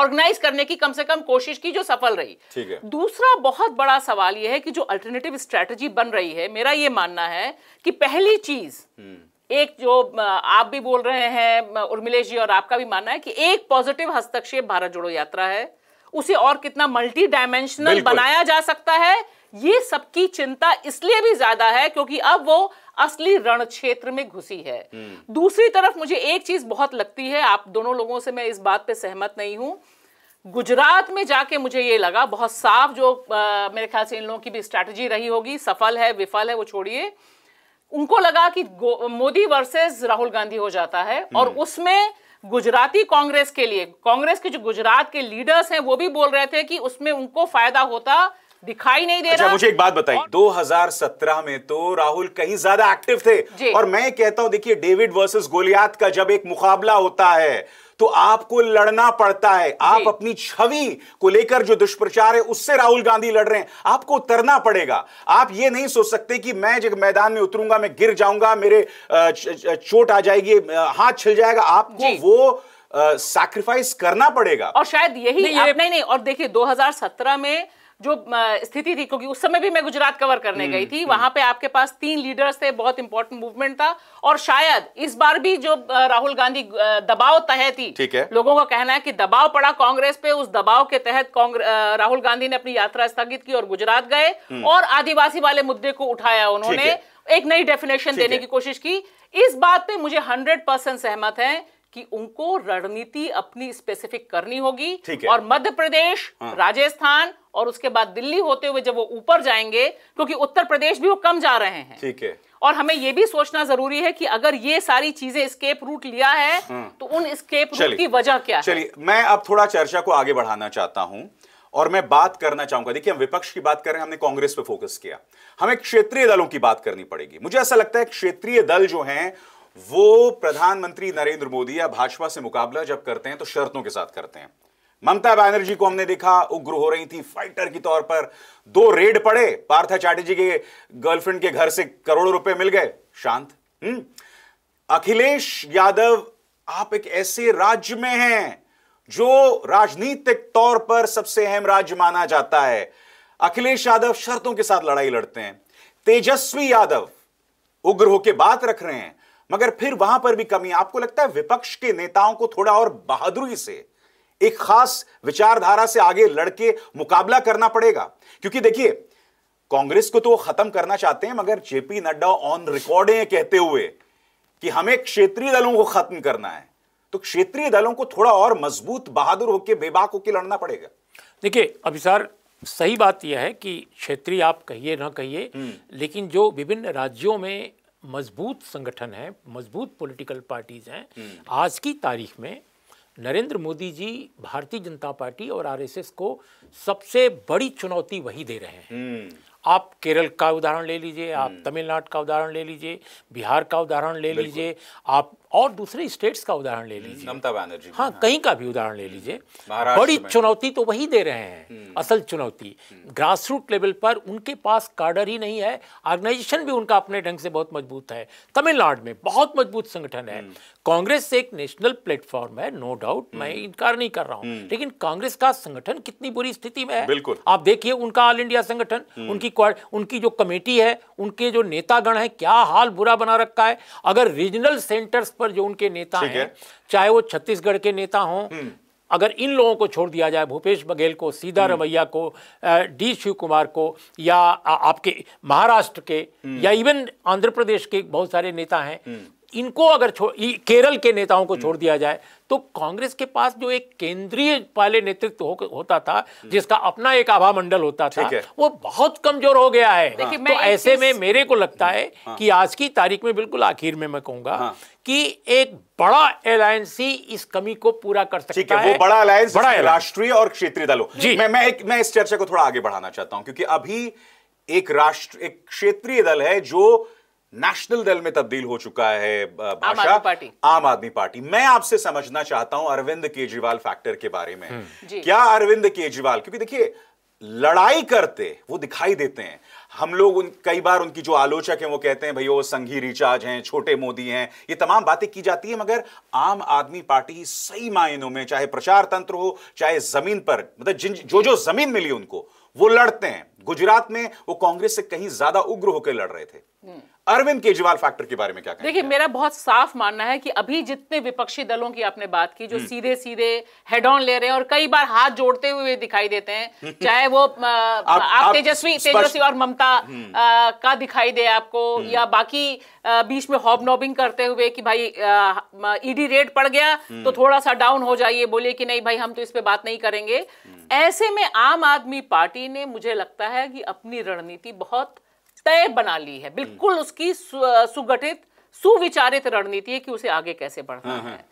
ऑर्गेनाइज करने की कम से कम कोशिश की जो सफल रही ठीक है दूसरा बहुत बड़ा सवाल यह है कि जो अल्टरनेटिव स्ट्रेटजी बन रही है मेरा ये मानना है कि पहली चीज हम्म। एक जो आप भी बोल रहे हैं उर्मिलेश जी और आपका भी मानना है कि एक पॉजिटिव हस्तक्षेप भारत जोड़ो यात्रा है उसे और कितना मल्टी डायमेंशनल बनाया जा सकता है ये सबकी चिंता इसलिए भी ज्यादा है क्योंकि अब वो असली रण क्षेत्र में घुसी है हम्म। दूसरी तरफ मुझे एक चीज बहुत लगती है आप दोनों लोगों से मैं इस बात पे सहमत नहीं हूं गुजरात में जाके मुझे ये लगा बहुत साफ जो आ, मेरे ख्याल से इन लोगों की भी स्ट्रैटेजी रही होगी सफल है विफल है वो छोड़िए उनको लगा कि मोदी वर्सेस राहुल गांधी हो जाता है और हम्म। उसमें गुजराती कांग्रेस के लिए कांग्रेस के जो गुजरात के लीडर्स हैं वो भी बोल रहे थे कि उसमें उनको फायदा होता दिखाई नहीं दे अच्छा, रहा मुझे एक बात बताइए 2017 में तो राहुल कहीं ज्यादा एक्टिव थे और मैं कहता हूं देखिए डेविड वर्सेस गोलियात का जब एक मुकाबला होता है तो आपको लड़ना पड़ता है आप अपनी छवि को लेकर जो दुष्प्रचार है उससे राहुल गांधी लड़ रहे हैं आपको उतरना पड़ेगा आप ये नहीं सोच सकते कि मैं जब मैदान में उतरूंगा मैं गिर जाऊंगा मेरे चोट आ जाएगी हाथ छिल जाएगा आपको वो सैक्रिफाइस करना पड़ेगा और शायद यही नहीं, आप, नहीं, नहीं और देखिए 2017 में जो स्थिति थी क्योंकि उस समय भी मैं गुजरात कवर करने हम्म, गई थी हम्म। वहां पे आपके पास तीन लीडर्स थे बहुत इंपॉर्टेंट मूवमेंट था और शायद इस बार भी जो राहुल गांधी दबाव तह थी ठीक है लोगों का कहना है कि दबाव पड़ा कांग्रेस पे उस दबाव के तहत राहुल गांधी ने अपनी यात्रा स्थगित की और गुजरात गए हम्म। और आदिवासी वाले मुद्दे को उठाया उन्होंने एक नई डेफिनेशन देने की कोशिश की इस बात पे मुझे हंड्रेड परसेंट सहमत है कि उनको रणनीति अपनी स्पेसिफिक करनी होगी और मध्य प्रदेश हाँ। राजस्थान और उसके बाद दिल्ली होते हुए जब वो ऊपर जाएंगे क्योंकि उत्तर प्रदेश भी वो कम जा रहे हैं ठीक है और हमें ये भी सोचना जरूरी है कि अगर ये सारी चीजें स्केप रूट लिया है हाँ। तो उन स्केप रूट की वजह क्या है चलिए मैं अब थोड़ा चर्चा को आगे बढ़ाना चाहता हूं और मैं बात करना चाहूंगा देखिए हम विपक्ष की बात कर रहे हैं हमने कांग्रेस पे फोकस किया हमें क्षेत्रीय दलों की बात करनी पड़ेगी मुझे ऐसा लगता है क्षेत्रीय दल जो हैं वो प्रधानमंत्री नरेंद्र मोदी या भाजपा से मुकाबला जब करते हैं तो शर्तों के साथ करते हैं ममता बैनर्जी को हमने देखा उग्र हो रही थी फाइटर की तौर पर दो रेड पड़े पार्थ चैटर्जी के गर्लफ्रेंड के घर से करोड़ों रुपए मिल गए शांत हुँ? हम्म? अखिलेश यादव आप एक ऐसे राज्य में हैं जो राजनीतिक तौर पर सबसे अहम राज्य माना जाता है अखिलेश यादव शर्तों के साथ लड़ाई लड़ते हैं तेजस्वी यादव उग्र होकर बात रख रहे हैं मगर फिर वहां पर भी कमी आपको लगता है विपक्ष के नेताओं को थोड़ा और बहादुरी से एक खास विचारधारा से आगे लड़के मुकाबला करना पड़ेगा क्योंकि देखिए कांग्रेस को तो खत्म करना चाहते हैं मगर जेपी नड्डा ऑन रिकॉर्ड कहते हुए कि हमें क्षेत्रीय दलों को खत्म करना है तो क्षेत्रीय दलों को थोड़ा और मजबूत बहादुर होकर बेबाक होकर लड़ना पड़ेगा देखिए अभिसार सही बात यह है कि क्षेत्रीय आप कहिए ना कहिए हम्म। लेकिन जो विभिन्न राज्यों में मजबूत संगठन है मजबूत पॉलिटिकल पार्टीज हैं हम्म। आज की तारीख में नरेंद्र मोदी जी भारतीय जनता पार्टी और आरएसएस को सबसे बड़ी चुनौती वही दे रहे हैं हम्म। आप केरल का उदाहरण ले लीजिए आप हम्म। तमिलनाडु का उदाहरण ले लीजिए बिहार का उदाहरण ले लीजिए आप और दूसरे स्टेट्स का उदाहरण ले लीजिए ममता बनर्जी हाँ, हाँ कहीं का भी उदाहरण ले लीजिए बड़ी चुनौती तो वही दे रहे हैं हम्म। असल चुनौती हम्म। ग्रास रूट लेवल पर उनके पास कार्डर ही नहीं है ऑर्गेनाइजेशन भी उनका अपने ढंग से बहुत मजबूत है तमिलनाडु में बहुत मजबूत संगठन है हम्म। कांग्रेस एक नेशनल प्लेटफॉर्म है नो डाउट मैं इनकार नहीं कर रहा हूँ लेकिन कांग्रेस का संगठन कितनी बुरी स्थिति में है बिल्कुल आप देखिए उनका ऑल इंडिया संगठन उनकी उनकी जो कमेटी है उनके जो नेतागण है क्या हाल बुरा बना रखा है अगर रीजनल सेंटर्स पर जो उनके नेता हैं है। चाहे वो छत्तीसगढ़ के नेता हों हम्म। अगर इन लोगों को छोड़ दिया जाए भूपेश बघेल को सीधा हम्म। रवैया को डी शिव कुमार को या आपके महाराष्ट्र के हम्म। या इवन आंध्र प्रदेश के बहुत सारे नेता हैं इनको अगर केरल के नेताओं को छोड़ दिया जाए तो कांग्रेस के पास जो एक केंद्रीय पहले नेतृत्व हो, होता था जिसका अपना एक आभा मंडल होता था वो बहुत कमजोर हो गया है हाँ। तो ऐसे में मेरे को लगता है हाँ। कि आज की तारीख में बिल्कुल आखिर में मैं कहूंगा हाँ। कि एक बड़ा अलायंस ही इस कमी को पूरा कर सकता है, वो बड़ा अलायंस बड़ा राष्ट्रीय और क्षेत्रीय दलों जी मैं मैं एक मैं इस चर्चा को थोड़ा आगे बढ़ाना चाहता हूं क्योंकि अभी एक राष्ट्र एक क्षेत्रीय दल है जो नेशनल दल में तब्दील हो चुका है भाषा आम आदमी पार्टी मैं आपसे समझना चाहता हूं अरविंद केजरीवाल फैक्टर के बारे में हम्म। क्या अरविंद केजरीवाल क्योंकि देखिए लड़ाई करते वो दिखाई देते हैं हम लोग उन कई बार उनकी जो आलोचक हैं वो कहते हैं भाई वो संघी रिचार्ज हैं छोटे मोदी हैं ये तमाम बातें की जाती है मगर आम आदमी पार्टी सही मायनों में चाहे प्रचार तंत्र हो चाहे जमीन पर मतलब जिन जो जो जमीन मिली उनको वो लड़ते हैं गुजरात में वो कांग्रेस से कहीं ज्यादा उग्र होकर लड़ रहे थे हम्म। अरविंद केजरीवाल फैक्टर के बारे में क्या देखिए मेरा बहुत साफ मानना है कि अभी जितने विपक्षी दलों की आपने बात की जो सीधे सीधे हेड ऑन ले रहे हैं और कई बार हाथ जोड़ते हुए दिखाई देते हैं चाहे वो आ, आप, आप तेजस्वी तेजस्वी और ममता हम्म। का दिखाई दे आपको हम्म। या बाकी बीच में हॉब नॉबिंग करते हुए कि भाई ईडी रेट e पड़ गया हम्म। तो थोड़ा सा डाउन हो जाइए बोले कि नहीं भाई हम तो इस पर बात नहीं करेंगे ऐसे में आम आदमी पार्टी ने मुझे लगता है कि अपनी रणनीति बहुत तय बना ली है हम्म। बिल्कुल उसकी सुगठित सुविचारित रणनीति है कि उसे आगे कैसे बढ़ना हाँ, हाँ। है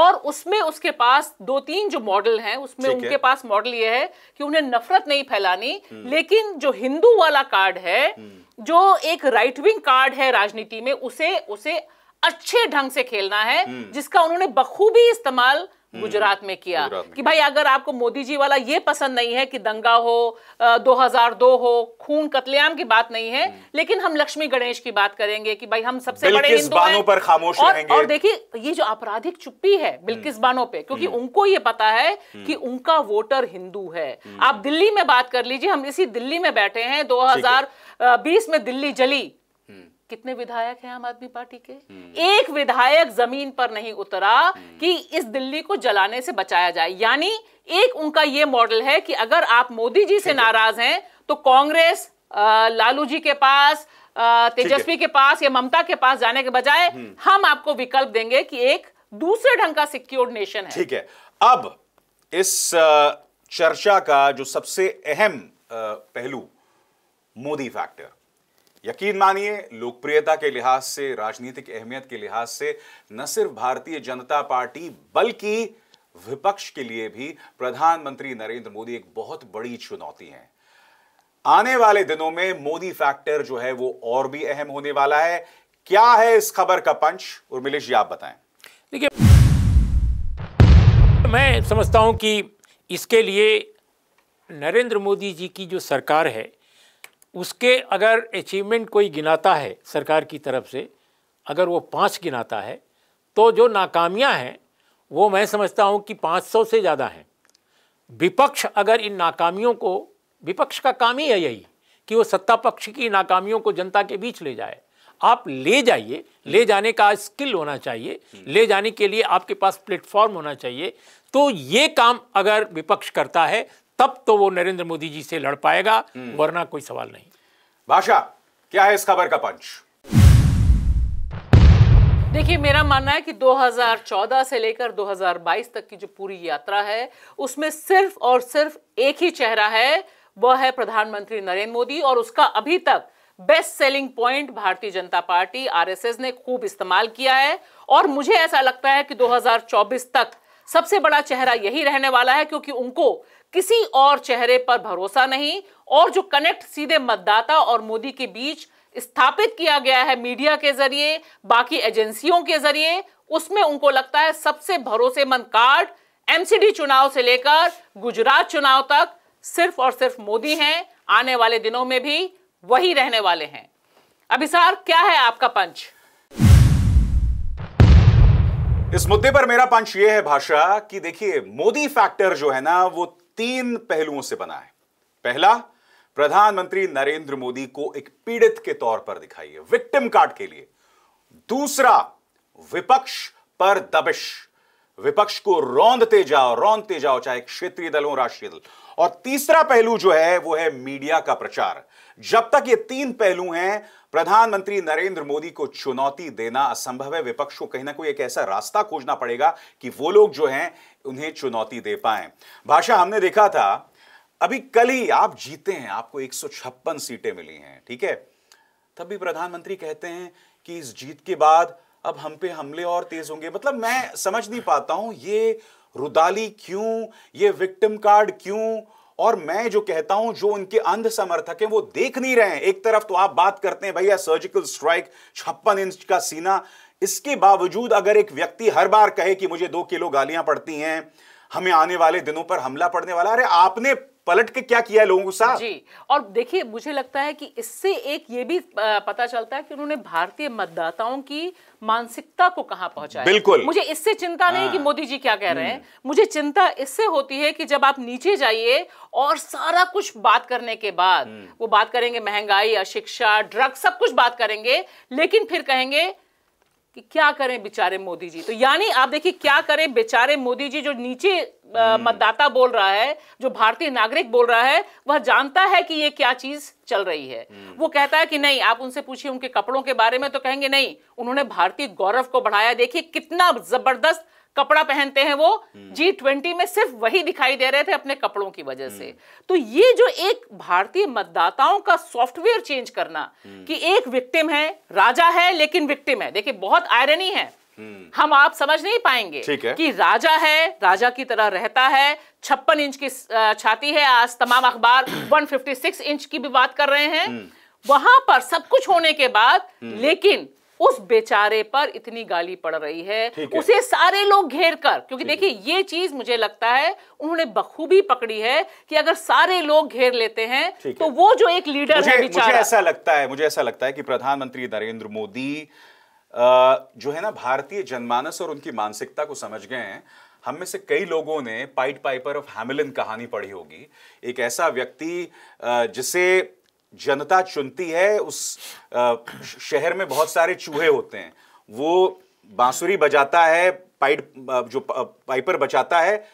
और उसमें उसके पास दो तीन जो मॉडल हैं उसमें उनके है। पास मॉडल ये है कि उन्हें नफरत नहीं फैलानी हम्म। लेकिन जो हिंदू वाला कार्ड है हम्म। जो एक राइट विंग कार्ड है राजनीति में उसे उसे अच्छे ढंग से खेलना है जिसका उन्होंने बखूबी इस्तेमाल हम्म। गुजरात में किया गुजरात में कि भाई अगर आपको मोदी जी वाला ये पसंद नहीं है कि दंगा हो 2002 हो खून कतलेआम की बात नहीं है हम्म। लेकिन हम लक्ष्मी गणेश की बात करेंगे कि भाई हम सबसे बड़े हिंदू बानों पर खामोश और, और देखिए ये जो आपराधिक चुप्पी है बिल्किस हम्म। बानों पे क्योंकि उनको ये पता है कि उनका वोटर हिंदू है आप दिल्ली में बात कर लीजिए हम इसी दिल्ली में बैठे हैं दो में दिल्ली जली कितने विधायक हैं आम आदमी पार्टी के हम्म। एक विधायक जमीन पर नहीं उतरा हम्म। कि इस दिल्ली को जलाने से बचाया जाए यानी एक उनका यह मॉडल है कि अगर आप मोदी जी से नाराज हैं तो कांग्रेस लालू जी के पास तेजस्वी के पास या ममता के पास जाने के बजाय हम्म। हम आपको विकल्प देंगे कि एक दूसरे ढंग का सिक्योर्ड नेशन है ठीक है अब इस चर्चा का जो सबसे अहम पहलू मोदी फैक्टर यकीन मानिए लोकप्रियता के लिहाज से राजनीतिक अहमियत के लिहाज से न सिर्फ भारतीय जनता पार्टी बल्कि विपक्ष के लिए भी प्रधानमंत्री नरेंद्र मोदी एक बहुत बड़ी चुनौती है आने वाले दिनों में मोदी फैक्टर जो है वो और भी अहम होने वाला है क्या है इस खबर का पंच उर्मिलेश जी आप बताएं देखिए मैं समझता हूं कि इसके लिए नरेंद्र मोदी जी की जो सरकार है उसके अगर अचीवमेंट कोई गिनाता है सरकार की तरफ से अगर वो पाँच गिनाता है तो जो नाकामियां हैं वो मैं समझता हूँ कि 500 से ज़्यादा हैं विपक्ष अगर इन नाकामियों को विपक्ष का काम ही है यही कि वो सत्ता पक्ष की नाकामियों को जनता के बीच ले जाए आप ले जाइए ले हम्म। जाने का स्किल होना चाहिए हम्म। ले जाने के लिए आपके पास प्लेटफॉर्म होना चाहिए तो ये काम अगर विपक्ष करता है तब तो वो नरेंद्र मोदी जी से लड़ पाएगा हम्म। वरना कोई सवाल नहीं भाषा क्या है इस खबर का पंच देखिए मेरा मानना है कि 2014 से लेकर 2022 तक की जो पूरी यात्रा है उसमें सिर्फ और सिर्फ एक ही चेहरा है वह है प्रधानमंत्री नरेंद्र मोदी और उसका अभी तक बेस्ट सेलिंग पॉइंट भारतीय जनता पार्टी आरएसएस ने खूब इस्तेमाल किया है और मुझे ऐसा लगता है कि 2024 तक सबसे बड़ा चेहरा यही रहने वाला है क्योंकि उनको किसी और चेहरे पर भरोसा नहीं और जो कनेक्ट सीधे मतदाता और मोदी के बीच स्थापित किया गया है मीडिया के जरिए बाकी एजेंसियों के जरिए उसमें उनको लगता है सबसे भरोसेमंद कार्ड एमसीडी चुनाव से लेकर गुजरात चुनाव तक सिर्फ और सिर्फ मोदी हैं आने वाले दिनों में भी वही रहने वाले हैं अभिसार क्या है आपका पंच इस मुद्दे पर मेरा पंच यह है भाषा कि देखिए मोदी फैक्टर जो है ना वो तीन पहलुओं से बना है पहला प्रधानमंत्री नरेंद्र मोदी को एक पीड़ित के तौर पर दिखाइए विक्टिम कार्ड के लिए दूसरा विपक्ष पर दबिश विपक्ष को रौंदते जाओ रौंदते जाओ चाहे क्षेत्रीय दल हो राष्ट्रीय दल और तीसरा पहलू जो है वो है मीडिया का प्रचार जब तक ये तीन पहलू हैं प्रधानमंत्री नरेंद्र मोदी को चुनौती देना असंभव है विपक्ष को कहीं ना कोई एक ऐसा रास्ता खोजना पड़ेगा कि वो लोग जो हैं उन्हें चुनौती दे पाए भाषा हमने देखा था अभी कल ही आप जीते हैं आपको एक सीटें मिली हैं ठीक है तब भी प्रधानमंत्री कहते हैं कि इस जीत के बाद अब हम पे हमले और तेज होंगे मतलब मैं समझ नहीं पाता हूं ये रुदाली क्यों ये विक्टिम कार्ड क्यों और मैं जो कहता हूं जो उनके अंध समर्थक हैं वो देख नहीं रहे हैं एक तरफ तो आप बात करते हैं भैया सर्जिकल स्ट्राइक छप्पन इंच का सीना इसके बावजूद अगर एक व्यक्ति हर बार कहे कि मुझे दो किलो गालियां पड़ती हैं हमें आने वाले दिनों पर हमला पड़ने वाला अरे आपने पलट के क्या किया है लोगों साथ जी और देखिए मुझे लगता है कि इससे एक ये भी पता चलता है कि उन्होंने भारतीय मतदाताओं की मानसिकता को कहां पहुंचाया बिल्कुल मुझे इससे चिंता हाँ। नहीं कि हाँ। मोदी जी क्या कह रहे हैं हम्म। मुझे चिंता इससे होती है कि जब आप नीचे जाइए और सारा कुछ बात करने के बाद हम्म। वो बात करेंगे महंगाई अशिक्षा ड्रग सब कुछ बात करेंगे लेकिन फिर कहेंगे कि क्या करें बेचारे मोदी जी तो यानी आप देखिए क्या करें बेचारे मोदी जी जो नीचे हम्म। मतदाता बोल रहा है जो भारतीय नागरिक बोल रहा है वह जानता है कि ये क्या चीज चल रही है हम्म। वो कहता है कि नहीं आप उनसे पूछिए उनके कपड़ों के बारे में तो कहेंगे नहीं उन्होंने भारतीय गौरव को बढ़ाया देखिए कितना जबरदस्त कपड़ा पहनते हैं वो जी हम्म। ट्वेंटी में सिर्फ वही दिखाई दे रहे थे अपने कपड़ों की वजह से हम्म। तो ये जो एक भारतीय मतदाताओं का सॉफ्टवेयर चेंज करना हम्म। कि एक विक्टिम है राजा है लेकिन विक्टिम है देखिए बहुत आयरनी है हम आप समझ नहीं पाएंगे कि राजा है राजा की तरह रहता है छप्पन इंच की छाती है आज तमाम अखबार 156 इंच की भी बात कर रहे हैं वहां पर सब कुछ होने के बाद लेकिन उस बेचारे पर इतनी गाली पड़ रही है उसे सारे लोग घेर कर क्योंकि देखिए ये चीज मुझे लगता है उन्होंने बखूबी पकड़ी है कि अगर सारे लोग घेर लेते हैं तो वो जो एक लीडर मुझे, है मुझे ऐसा लगता है मुझे ऐसा लगता है कि प्रधानमंत्री नरेंद्र मोदी जो है ना भारतीय जनमानस और उनकी मानसिकता को समझ गए हैं हम में से कई लोगों ने पाइट पाइपर ऑफ हैमिलिन कहानी पढ़ी होगी एक ऐसा व्यक्ति जिसे जनता चुनती है उस शहर में बहुत सारे चूहे होते हैं वो बांसुरी बजाता है पाइड जो पाइपर बचाता है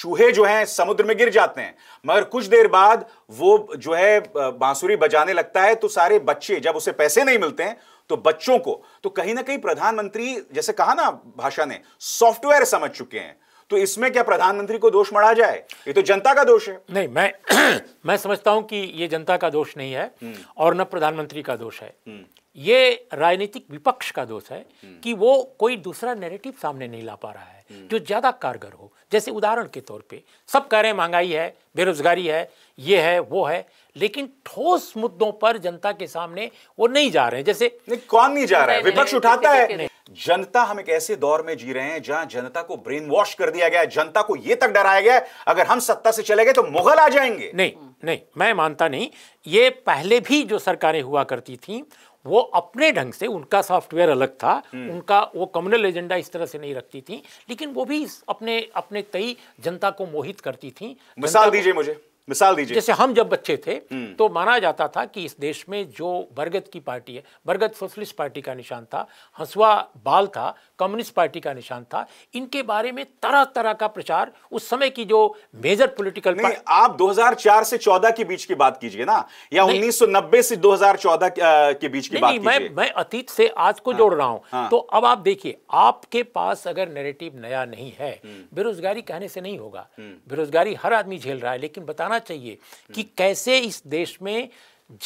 चूहे जो हैं समुद्र में गिर जाते हैं मगर कुछ देर बाद वो जो है बांसुरी बजाने लगता है तो सारे बच्चे जब उसे पैसे नहीं मिलते हैं तो बच्चों को तो कहीं ना कहीं प्रधानमंत्री जैसे कहा ना भाषा ने सॉफ्टवेयर समझ चुके हैं तो इसमें क्या प्रधानमंत्री को दोष मढ़ा जाए ये तो जनता का दोष है नहीं मैं मैं समझता हूं कि ये जनता का दोष नहीं है हम्म। और न प्रधानमंत्री का दोष है हम्म। ये राजनीतिक विपक्ष का दोष है हम्म। कि वो कोई दूसरा नैरेटिव सामने नहीं ला पा रहा है जो ज़्यादा कारगर हो जैसे उदाहरण के तौर पे सब कह रहे हैं महंगाई है बेरोजगारी है ये है वो है लेकिन ठोस मुद्दों पर जनता के सामने वो नहीं जा रहे हैं जैसे नहीं, कौन नहीं जा रहा है विपक्ष उठाता है जनता हम एक ऐसे दौर में जी रहे हैं जहां जनता को ब्रेन वॉश कर दिया गया है जनता को यह तक डराया गया है अगर हम सत्ता से चले गए तो मुगल आ जाएंगे नहीं नहीं मैं मानता नहीं ये पहले भी जो सरकारें हुआ करती थी वो अपने ढंग से उनका सॉफ्टवेयर अलग था हम्म। उनका वो कम्युनल एजेंडा इस तरह से नहीं रखती थी लेकिन वो भी अपने अपने कई जनता को मोहित करती थी मिसाल दीजिए मुझे मिसाल दीजिए जैसे हम जब बच्चे थे हम्म। तो माना जाता था कि इस देश में जो बरगद की पार्टी है बरगद सोशलिस्ट पार्टी का निशान था हंसुआ बाल था कम्युनिस्ट पार्टी का निशान था इनके बारे में तरह तरह का प्रचार उस समय की जो मेजर पॉलिटिकल नहीं आप 2004 से 14 के बीच की बात कीजिए ना या 1990 से 2014 के बीच की बात कीजिए मैं मैं अतीत से आज को हाँ, जोड़ रहा हूं हाँ, तो अब आप देखिए आपके पास अगर नैरेटिव नया नहीं है हम्म। बेरोजगारी कहने से नहीं होगा हम्म। बेरोजगारी हर आदमी झेल रहा है लेकिन बताना चाहिए कि हम्म। कैसे इस देश में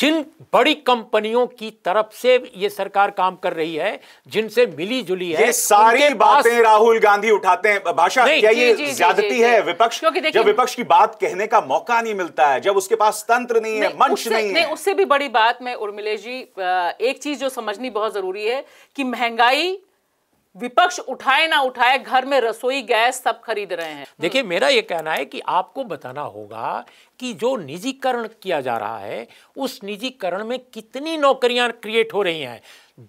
जिन बड़ी कंपनियों की तरफ से ये सरकार काम कर रही है जिनसे मिली जुली है ये सारी बातें राहुल गांधी उठाते हैं भाषा क्या जी, ये ज्यादती है विपक्ष क्योंकि जब विपक्ष की बात कहने का मौका नहीं मिलता है जब उसके पास तंत्र नहीं, नहीं है मंच नहीं है उससे भी बड़ी बात मैं उर्मिलेश जी एक चीज जो समझनी बहुत जरूरी है कि महंगाई विपक्ष उठाए ना उठाए घर में रसोई गैस सब खरीद रहे हैं देखिए हम्म। मेरा ये कहना है कि आपको बताना होगा कि जो निजीकरण किया जा रहा है उस निजीकरण में कितनी नौकरियां क्रिएट हो रही हैं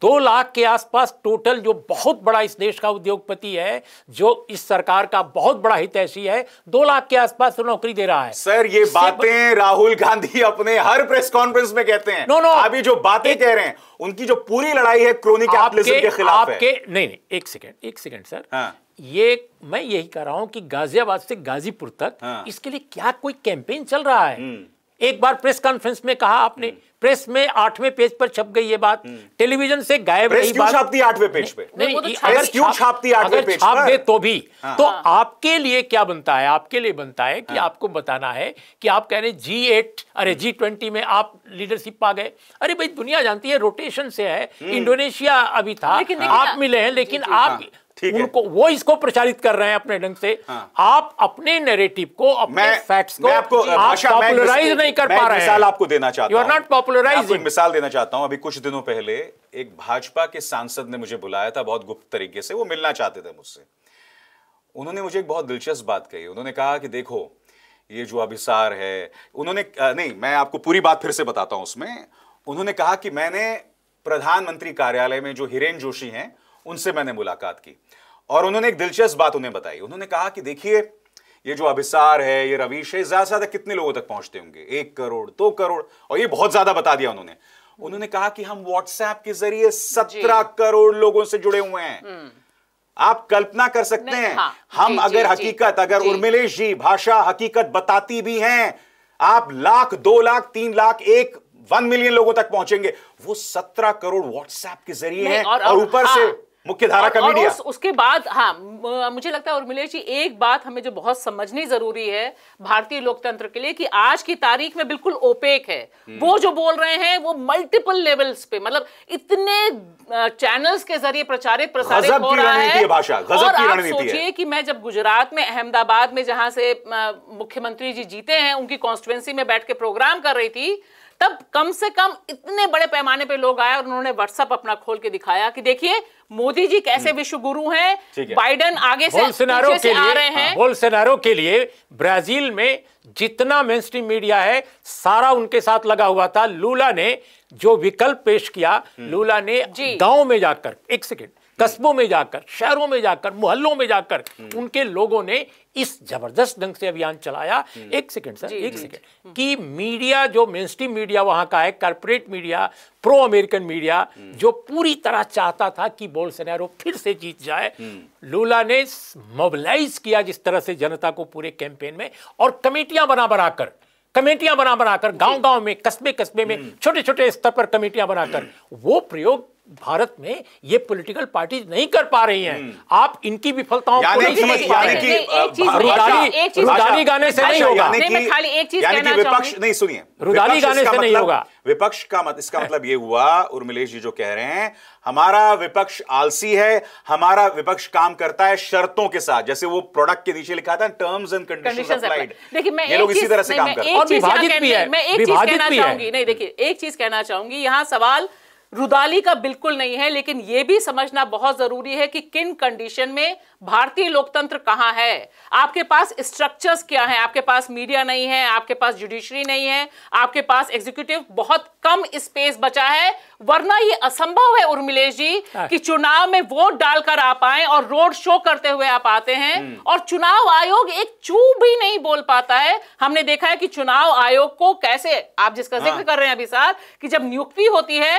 दो लाख के आसपास टोटल जो बहुत बड़ा इस देश का उद्योगपति है जो इस सरकार का बहुत बड़ा हितैषी है दो लाख के आसपास तो नौकरी दे रहा है सर ये बातें राहुल गांधी अपने हर प्रेस कॉन्फ्रेंस में कहते हैं नो नो अभी जो बातें कह रहे हैं उनकी जो पूरी लड़ाई है क्रोनी के खिलाफ आपके नहीं नहीं एक सेकेंड एक सेकेंड सर हाँ। ये मैं यही कह रहा हूं कि गाजियाबाद से गाजीपुर तक हाँ। इसके लिए क्या कोई कैंपेन चल रहा है हम्म। एक बार प्रेस कॉन्फ्रेंस में कहा आपने हम्म। प्रेस में आठवें पेज पर छप गई ये बात हम्म। टेलीविजन से गायब रही बात छापती आठवें पेज पे नहीं तो अगर क्यों छापती आठवें पेज छाप दे तो भी हाँ। तो हाँ। आपके लिए क्या बनता है आपके लिए बनता है कि हाँ। आपको बताना है कि आप कह रहे जी एट अरे जी हम्म। ट्वेंटी में आप लीडरशिप पा गए अरे भाई दुनिया जानती है रोटेशन से है इंडोनेशिया अभी था आप मिले हैं लेकिन आप हाँ। उनको वो इसको प्रचारित कर रहे हैं अपने ढंग से हाँ। आप अपने नेरेटिव को अपने फैक्ट्स को आपको पॉपुलराइज नहीं कर पा रहे मिसाल आपको देना चाहता हूं यू आर नॉट पॉपुलराइज मिसाल देना चाहता हूं अभी कुछ दिनों पहले एक भाजपा के सांसद ने मुझे बुलाया था बहुत गुप्त तरीके से वो मिलना चाहते थे मुझसे उन्होंने मुझे एक बहुत दिलचस्प बात कही उन्होंने कहा कि देखो ये जो अभिसार है उन्होंने नहीं मैं आपको पूरी बात फिर से बताता हूं उसमें उन्होंने कहा कि मैंने प्रधानमंत्री कार्यालय में जो हिरेन जोशी हैं उनसे मैंने मुलाकात की और उन्होंने एक दिलचस्प बात उन्हें बताई उन्होंने कहा कि देखिए ये जो अभिसार है ये रवीश है ज्यादा से ज्यादा कितने लोगों तक पहुंचते होंगे एक करोड़ दो करोड़ और ये बहुत ज्यादा बता दिया उन्होंने उन्होंने कहा कि हम व्हाट्सएप के जरिए सत्रह करोड़ लोगों से जुड़े हुए हैं हम्म। आप कल्पना कर सकते हैं हाँ, हम जी, अगर जी, हकीकत जी, अगर उर्मिलेश जी भाषा हकीकत बताती भी हैं आप लाख दो लाख तीन लाख एक वन मिलियन लोगों तक पहुंचेंगे वो सत्रह करोड़ व्हाट्सएप के जरिए हैं और ऊपर हाँ, से मुख्यधारा का मीडिया उस, उसके बाद हाँ मुझे लगता है और मिले जी एक बात हमें जो बहुत समझनी जरूरी है भारतीय लोकतंत्र के लिए कि आज की तारीख में बिल्कुल ओपेक है हम्म। वो जो बोल रहे हैं वो मल्टीपल लेवल्स पे मतलब इतने चैनल्स के जरिए प्रचारित प्रसारित हो रहा है भाषा और आप सोचिए कि मैं जब गुजरात में अहमदाबाद में जहां से मुख्यमंत्री जी जीते हैं उनकी कॉन्स्टिट्युएंसी में बैठ के प्रोग्राम कर रही थी तब कम से कम इतने बड़े पैमाने पे लोग आए और उन्होंने व्हाट्सएप अपना खोल के दिखाया कि देखिए मोदी जी कैसे हम्म। विश्व गुरु हैं बाइडन आगे से, से, आ रहे हैं हाँ, सेनारो के लिए ब्राजील में जितना मेन मीडिया है सारा उनके साथ लगा हुआ था लूला ने जो विकल्प पेश किया हम्म। लूला ने गांव में जाकर एक सेकेंड कस्बों में जाकर शहरों में जाकर मोहल्लों में जाकर हम्म। उनके लोगों ने इस जबरदस्त ढंग से अभियान चलाया हम्म। एक सेकंड सर एक सेकंड कि मीडिया जो मेन मीडिया वहां का है corporate media pro American media हम्म। जो पूरी तरह चाहता था कि सनैरो फिर से जीत जाए लूला ने मोबिलाइज किया जिस तरह से जनता को पूरे कैंपेन में और कमेटियां बना बनाकर कमेटियां बना बनाकर गांव गांव में कस्बे कस्बे में छोटे छोटे स्तर पर कमेटियां बनाकर वो प्रयोग भारत में ये पॉलिटिकल पार्टी नहीं कर पा रही हैं हम्म। आप इनकी विफलताओं को नहीं समझ पा रहे रुदाली गाने से नहीं होगा खाली एक चीज कहना विपक्ष नहीं सुनिए रुदाली गाने से नहीं मतलब- होगा विपक्ष का मत इसका मतलब ये हुआ उर्मिलेश जी जो कह रहे हैं हमारा विपक्ष आलसी है हमारा विपक्ष काम करता है शर्तों के साथ जैसे वो प्रोडक्ट के नीचे लिखा था टर्म्स एंड कंडीशंस अप्लाइड देखिए मैं ये लोग इसी तरह से काम करते हैं और विभाजित भी है मैं एक चीज कहना चाहूंगी नहीं देखिए एक चीज कहना चाहूंगी यहां सवाल रुदाली का बिल्कुल नहीं है लेकिन यह भी समझना बहुत जरूरी है कि किन कंडीशन में भारतीय लोकतंत्र कहाँ है आपके पास स्ट्रक्चर्स क्या हैं आपके पास मीडिया नहीं है आपके पास जुडिशरी नहीं है आपके पास एग्जीक्यूटिव बहुत कम स्पेस बचा है वरना ये असंभव है उर्मिलेश जी हाँ। कि चुनाव में वोट डालकर आप आए और रोड शो करते हुए आप आते हैं हम्म। और चुनाव आयोग एक चू भी नहीं बोल पाता है हमने देखा है कि चुनाव आयोग को कैसे आप जिसका जिक्र हाँ। कर रहे हैं अभी सार कि जब नियुक्ति होती है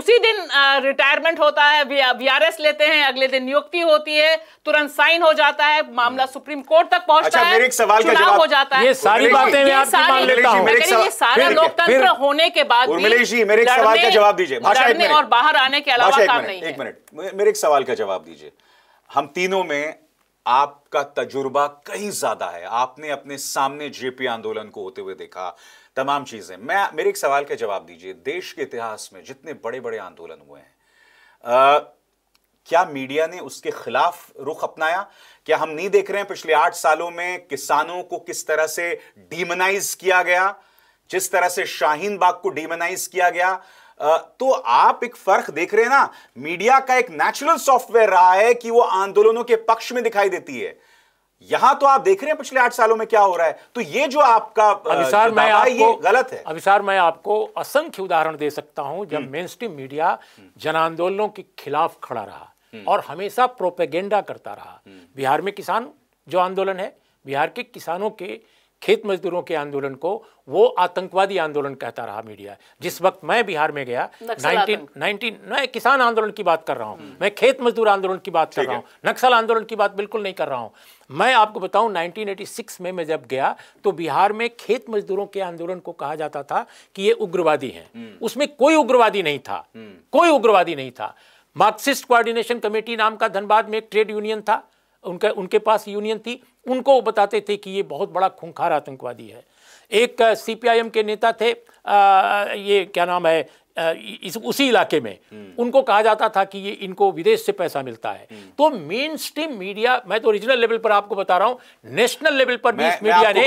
उसी दिन रिटायरमेंट होता है वीआरएस लेते हैं अगले दिन नियुक्ति होती है तुरंत साइन हो जाता है मामला सुप्रीम कोर्ट तक पहुंचता अच्छा, है सवाल का जवाब हो जाता है ये सारी बातें मैं आपकी मान लेता हूं सवाल, ये सारा लोकतंत्र होने के बाद उर्मिलेश जी मेरे सवाल का जवाब दीजिए लड़ने और बाहर आने के अलावा काम नहीं एक मिनट मेरे एक सवाल का जवाब दीजिए हम तीनों में आपका तजुर्बा कहीं ज्यादा है आपने अपने सामने जेपी आंदोलन को होते हुए देखा तमाम चीज़ें मैं मेरे एक सवाल का जवाब दीजिए देश के इतिहास में जितने बड़े बड़े आंदोलन हुए हैं क्या मीडिया ने उसके खिलाफ रुख अपनाया क्या हम नहीं देख रहे हैं पिछले आठ सालों में किसानों को किस तरह से डीमनाइज किया गया जिस तरह से शाहीन बाग को डीमनाइज किया गया तो आप एक फर्क देख रहे हैं ना मीडिया का एक नेचुरल सॉफ्टवेयर रहा है कि वो आंदोलनों के पक्ष में दिखाई देती है यहां तो आप देख रहे हैं पिछले आठ सालों में क्या हो रहा है तो ये जो आपका अभिसार मैं आपको ये गलत है अभिसार मैं आपको असंख्य उदाहरण दे सकता हूं जब मेन मीडिया जन आंदोलनों के खिलाफ खड़ा रहा हम्म। और हमेशा प्रोपेगेंडा करता रहा हम्म। बिहार में किसान जो आंदोलन है बिहार के किसानों के खेत मजदूरों के आंदोलन को वो आतंकवादी आंदोलन कहता रहा मीडिया जिस वक्त मैं बिहार में गया 19, 19, मैं किसान आंदोलन की बात कर रहा हूं हम्म। मैं खेत मजदूर आंदोलन की बात कर रहा हूं नक्सल आंदोलन की बात बिल्कुल नहीं कर रहा हूं मैं आपको बताऊं 1986 में मैं जब गया तो बिहार में खेत मजदूरों के आंदोलन को कहा जाता था कि ये उग्रवादी है हम्म। उसमें कोई उग्रवादी नहीं था हम्म। कोई उग्रवादी नहीं था मार्क्सिस्ट कोऑर्डिनेशन कमेटी नाम का धनबाद में एक ट्रेड यूनियन था उनका उनके पास यूनियन थी उनको वो बताते थे कि ये बहुत बड़ा खूंखार आतंकवादी है एक सीपीआईएम के नेता थे आ, ये क्या नाम है इस उसी इलाके में हम्म। उनको कहा जाता था कि ये इनको विदेश से पैसा मिलता है हम्म। तो मेन स्ट्रीम मीडिया मैं तो रीजनल लेवल पर आपको बता रहा हूं नेशनल लेवल पर भी मीडिया ने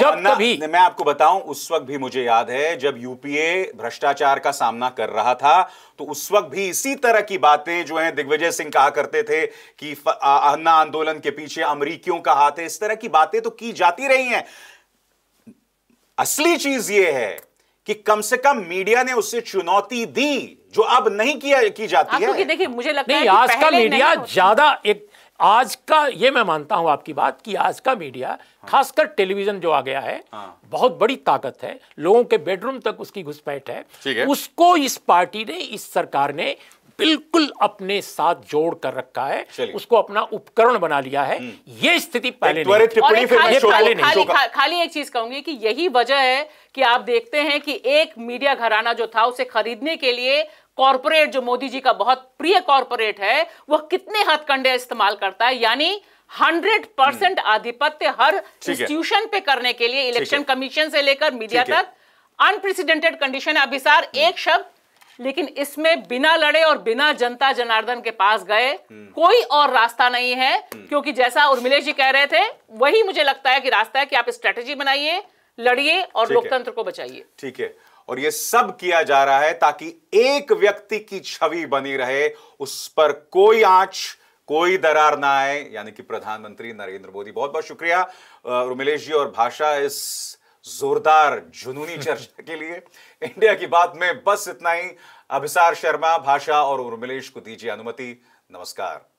जब कभी मैं आपको बताऊं उस वक्त भी मुझे याद है जब यूपीए भ्रष्टाचार का सामना कर रहा था तो उस वक्त भी इसी तरह की बातें जो है दिग्विजय सिंह कहा करते थे कि अन्ना आंदोलन के पीछे अमरीकियों का हाथ है इस तरह की बातें तो की जाती रही हैं असली चीज ये है कि कम से कम मीडिया ने उसे चुनौती दी जो अब नहीं किया की जाती है देखिए मुझे लगता नहीं, है आज का मीडिया ज्यादा एक आज का ये मैं मानता हूं आपकी बात कि आज का मीडिया खासकर टेलीविजन जो आ गया है हाँ। बहुत बड़ी ताकत है लोगों के बेडरूम तक उसकी घुसपैठ है।, है उसको इस पार्टी ने इस सरकार ने बिल्कुल अपने साथ जोड़ कर रखा है उसको अपना उपकरण बना लिया है हम्म। ये स्थिति पहले नहीं, खाली, खाली एक चीज कहूंगी कि यही वजह है कि आप देखते हैं कि एक मीडिया घराना जो था उसे खरीदने के लिए कॉरपोरेट जो मोदी जी का बहुत प्रिय कॉरपोरेट है वह कितने हथकंडे इस्तेमाल करता है यानी हंड्रेड परसेंट हम्म। आधिपत्य हर इंस्टीट्यूशन पे करने के लिए इलेक्शन कमीशन से लेकर मीडिया तक अनप्रेसिडेंटेड कंडीशन है अभिसार हम्म। एक शब्द लेकिन इसमें बिना लड़े और बिना जनता जनार्दन के पास गए हम्म। कोई और रास्ता नहीं है क्योंकि जैसा उर्मिलेश जी कह रहे थे वही मुझे लगता है कि रास्ता है कि आप स्ट्रेटेजी बनाइए लड़िए और लोकतंत्र को बचाइए ठीक है और ये सब किया जा रहा है ताकि एक व्यक्ति की छवि बनी रहे उस पर कोई आंच कोई दरार ना आए यानी कि प्रधानमंत्री नरेंद्र मोदी बहुत बहुत शुक्रिया रुमिलेश जी और भाषा इस जोरदार जुनूनी चर्चा के लिए इंडिया की बात में बस इतना ही अभिसार शर्मा भाषा और उर्मिलेश को दीजिए अनुमति नमस्कार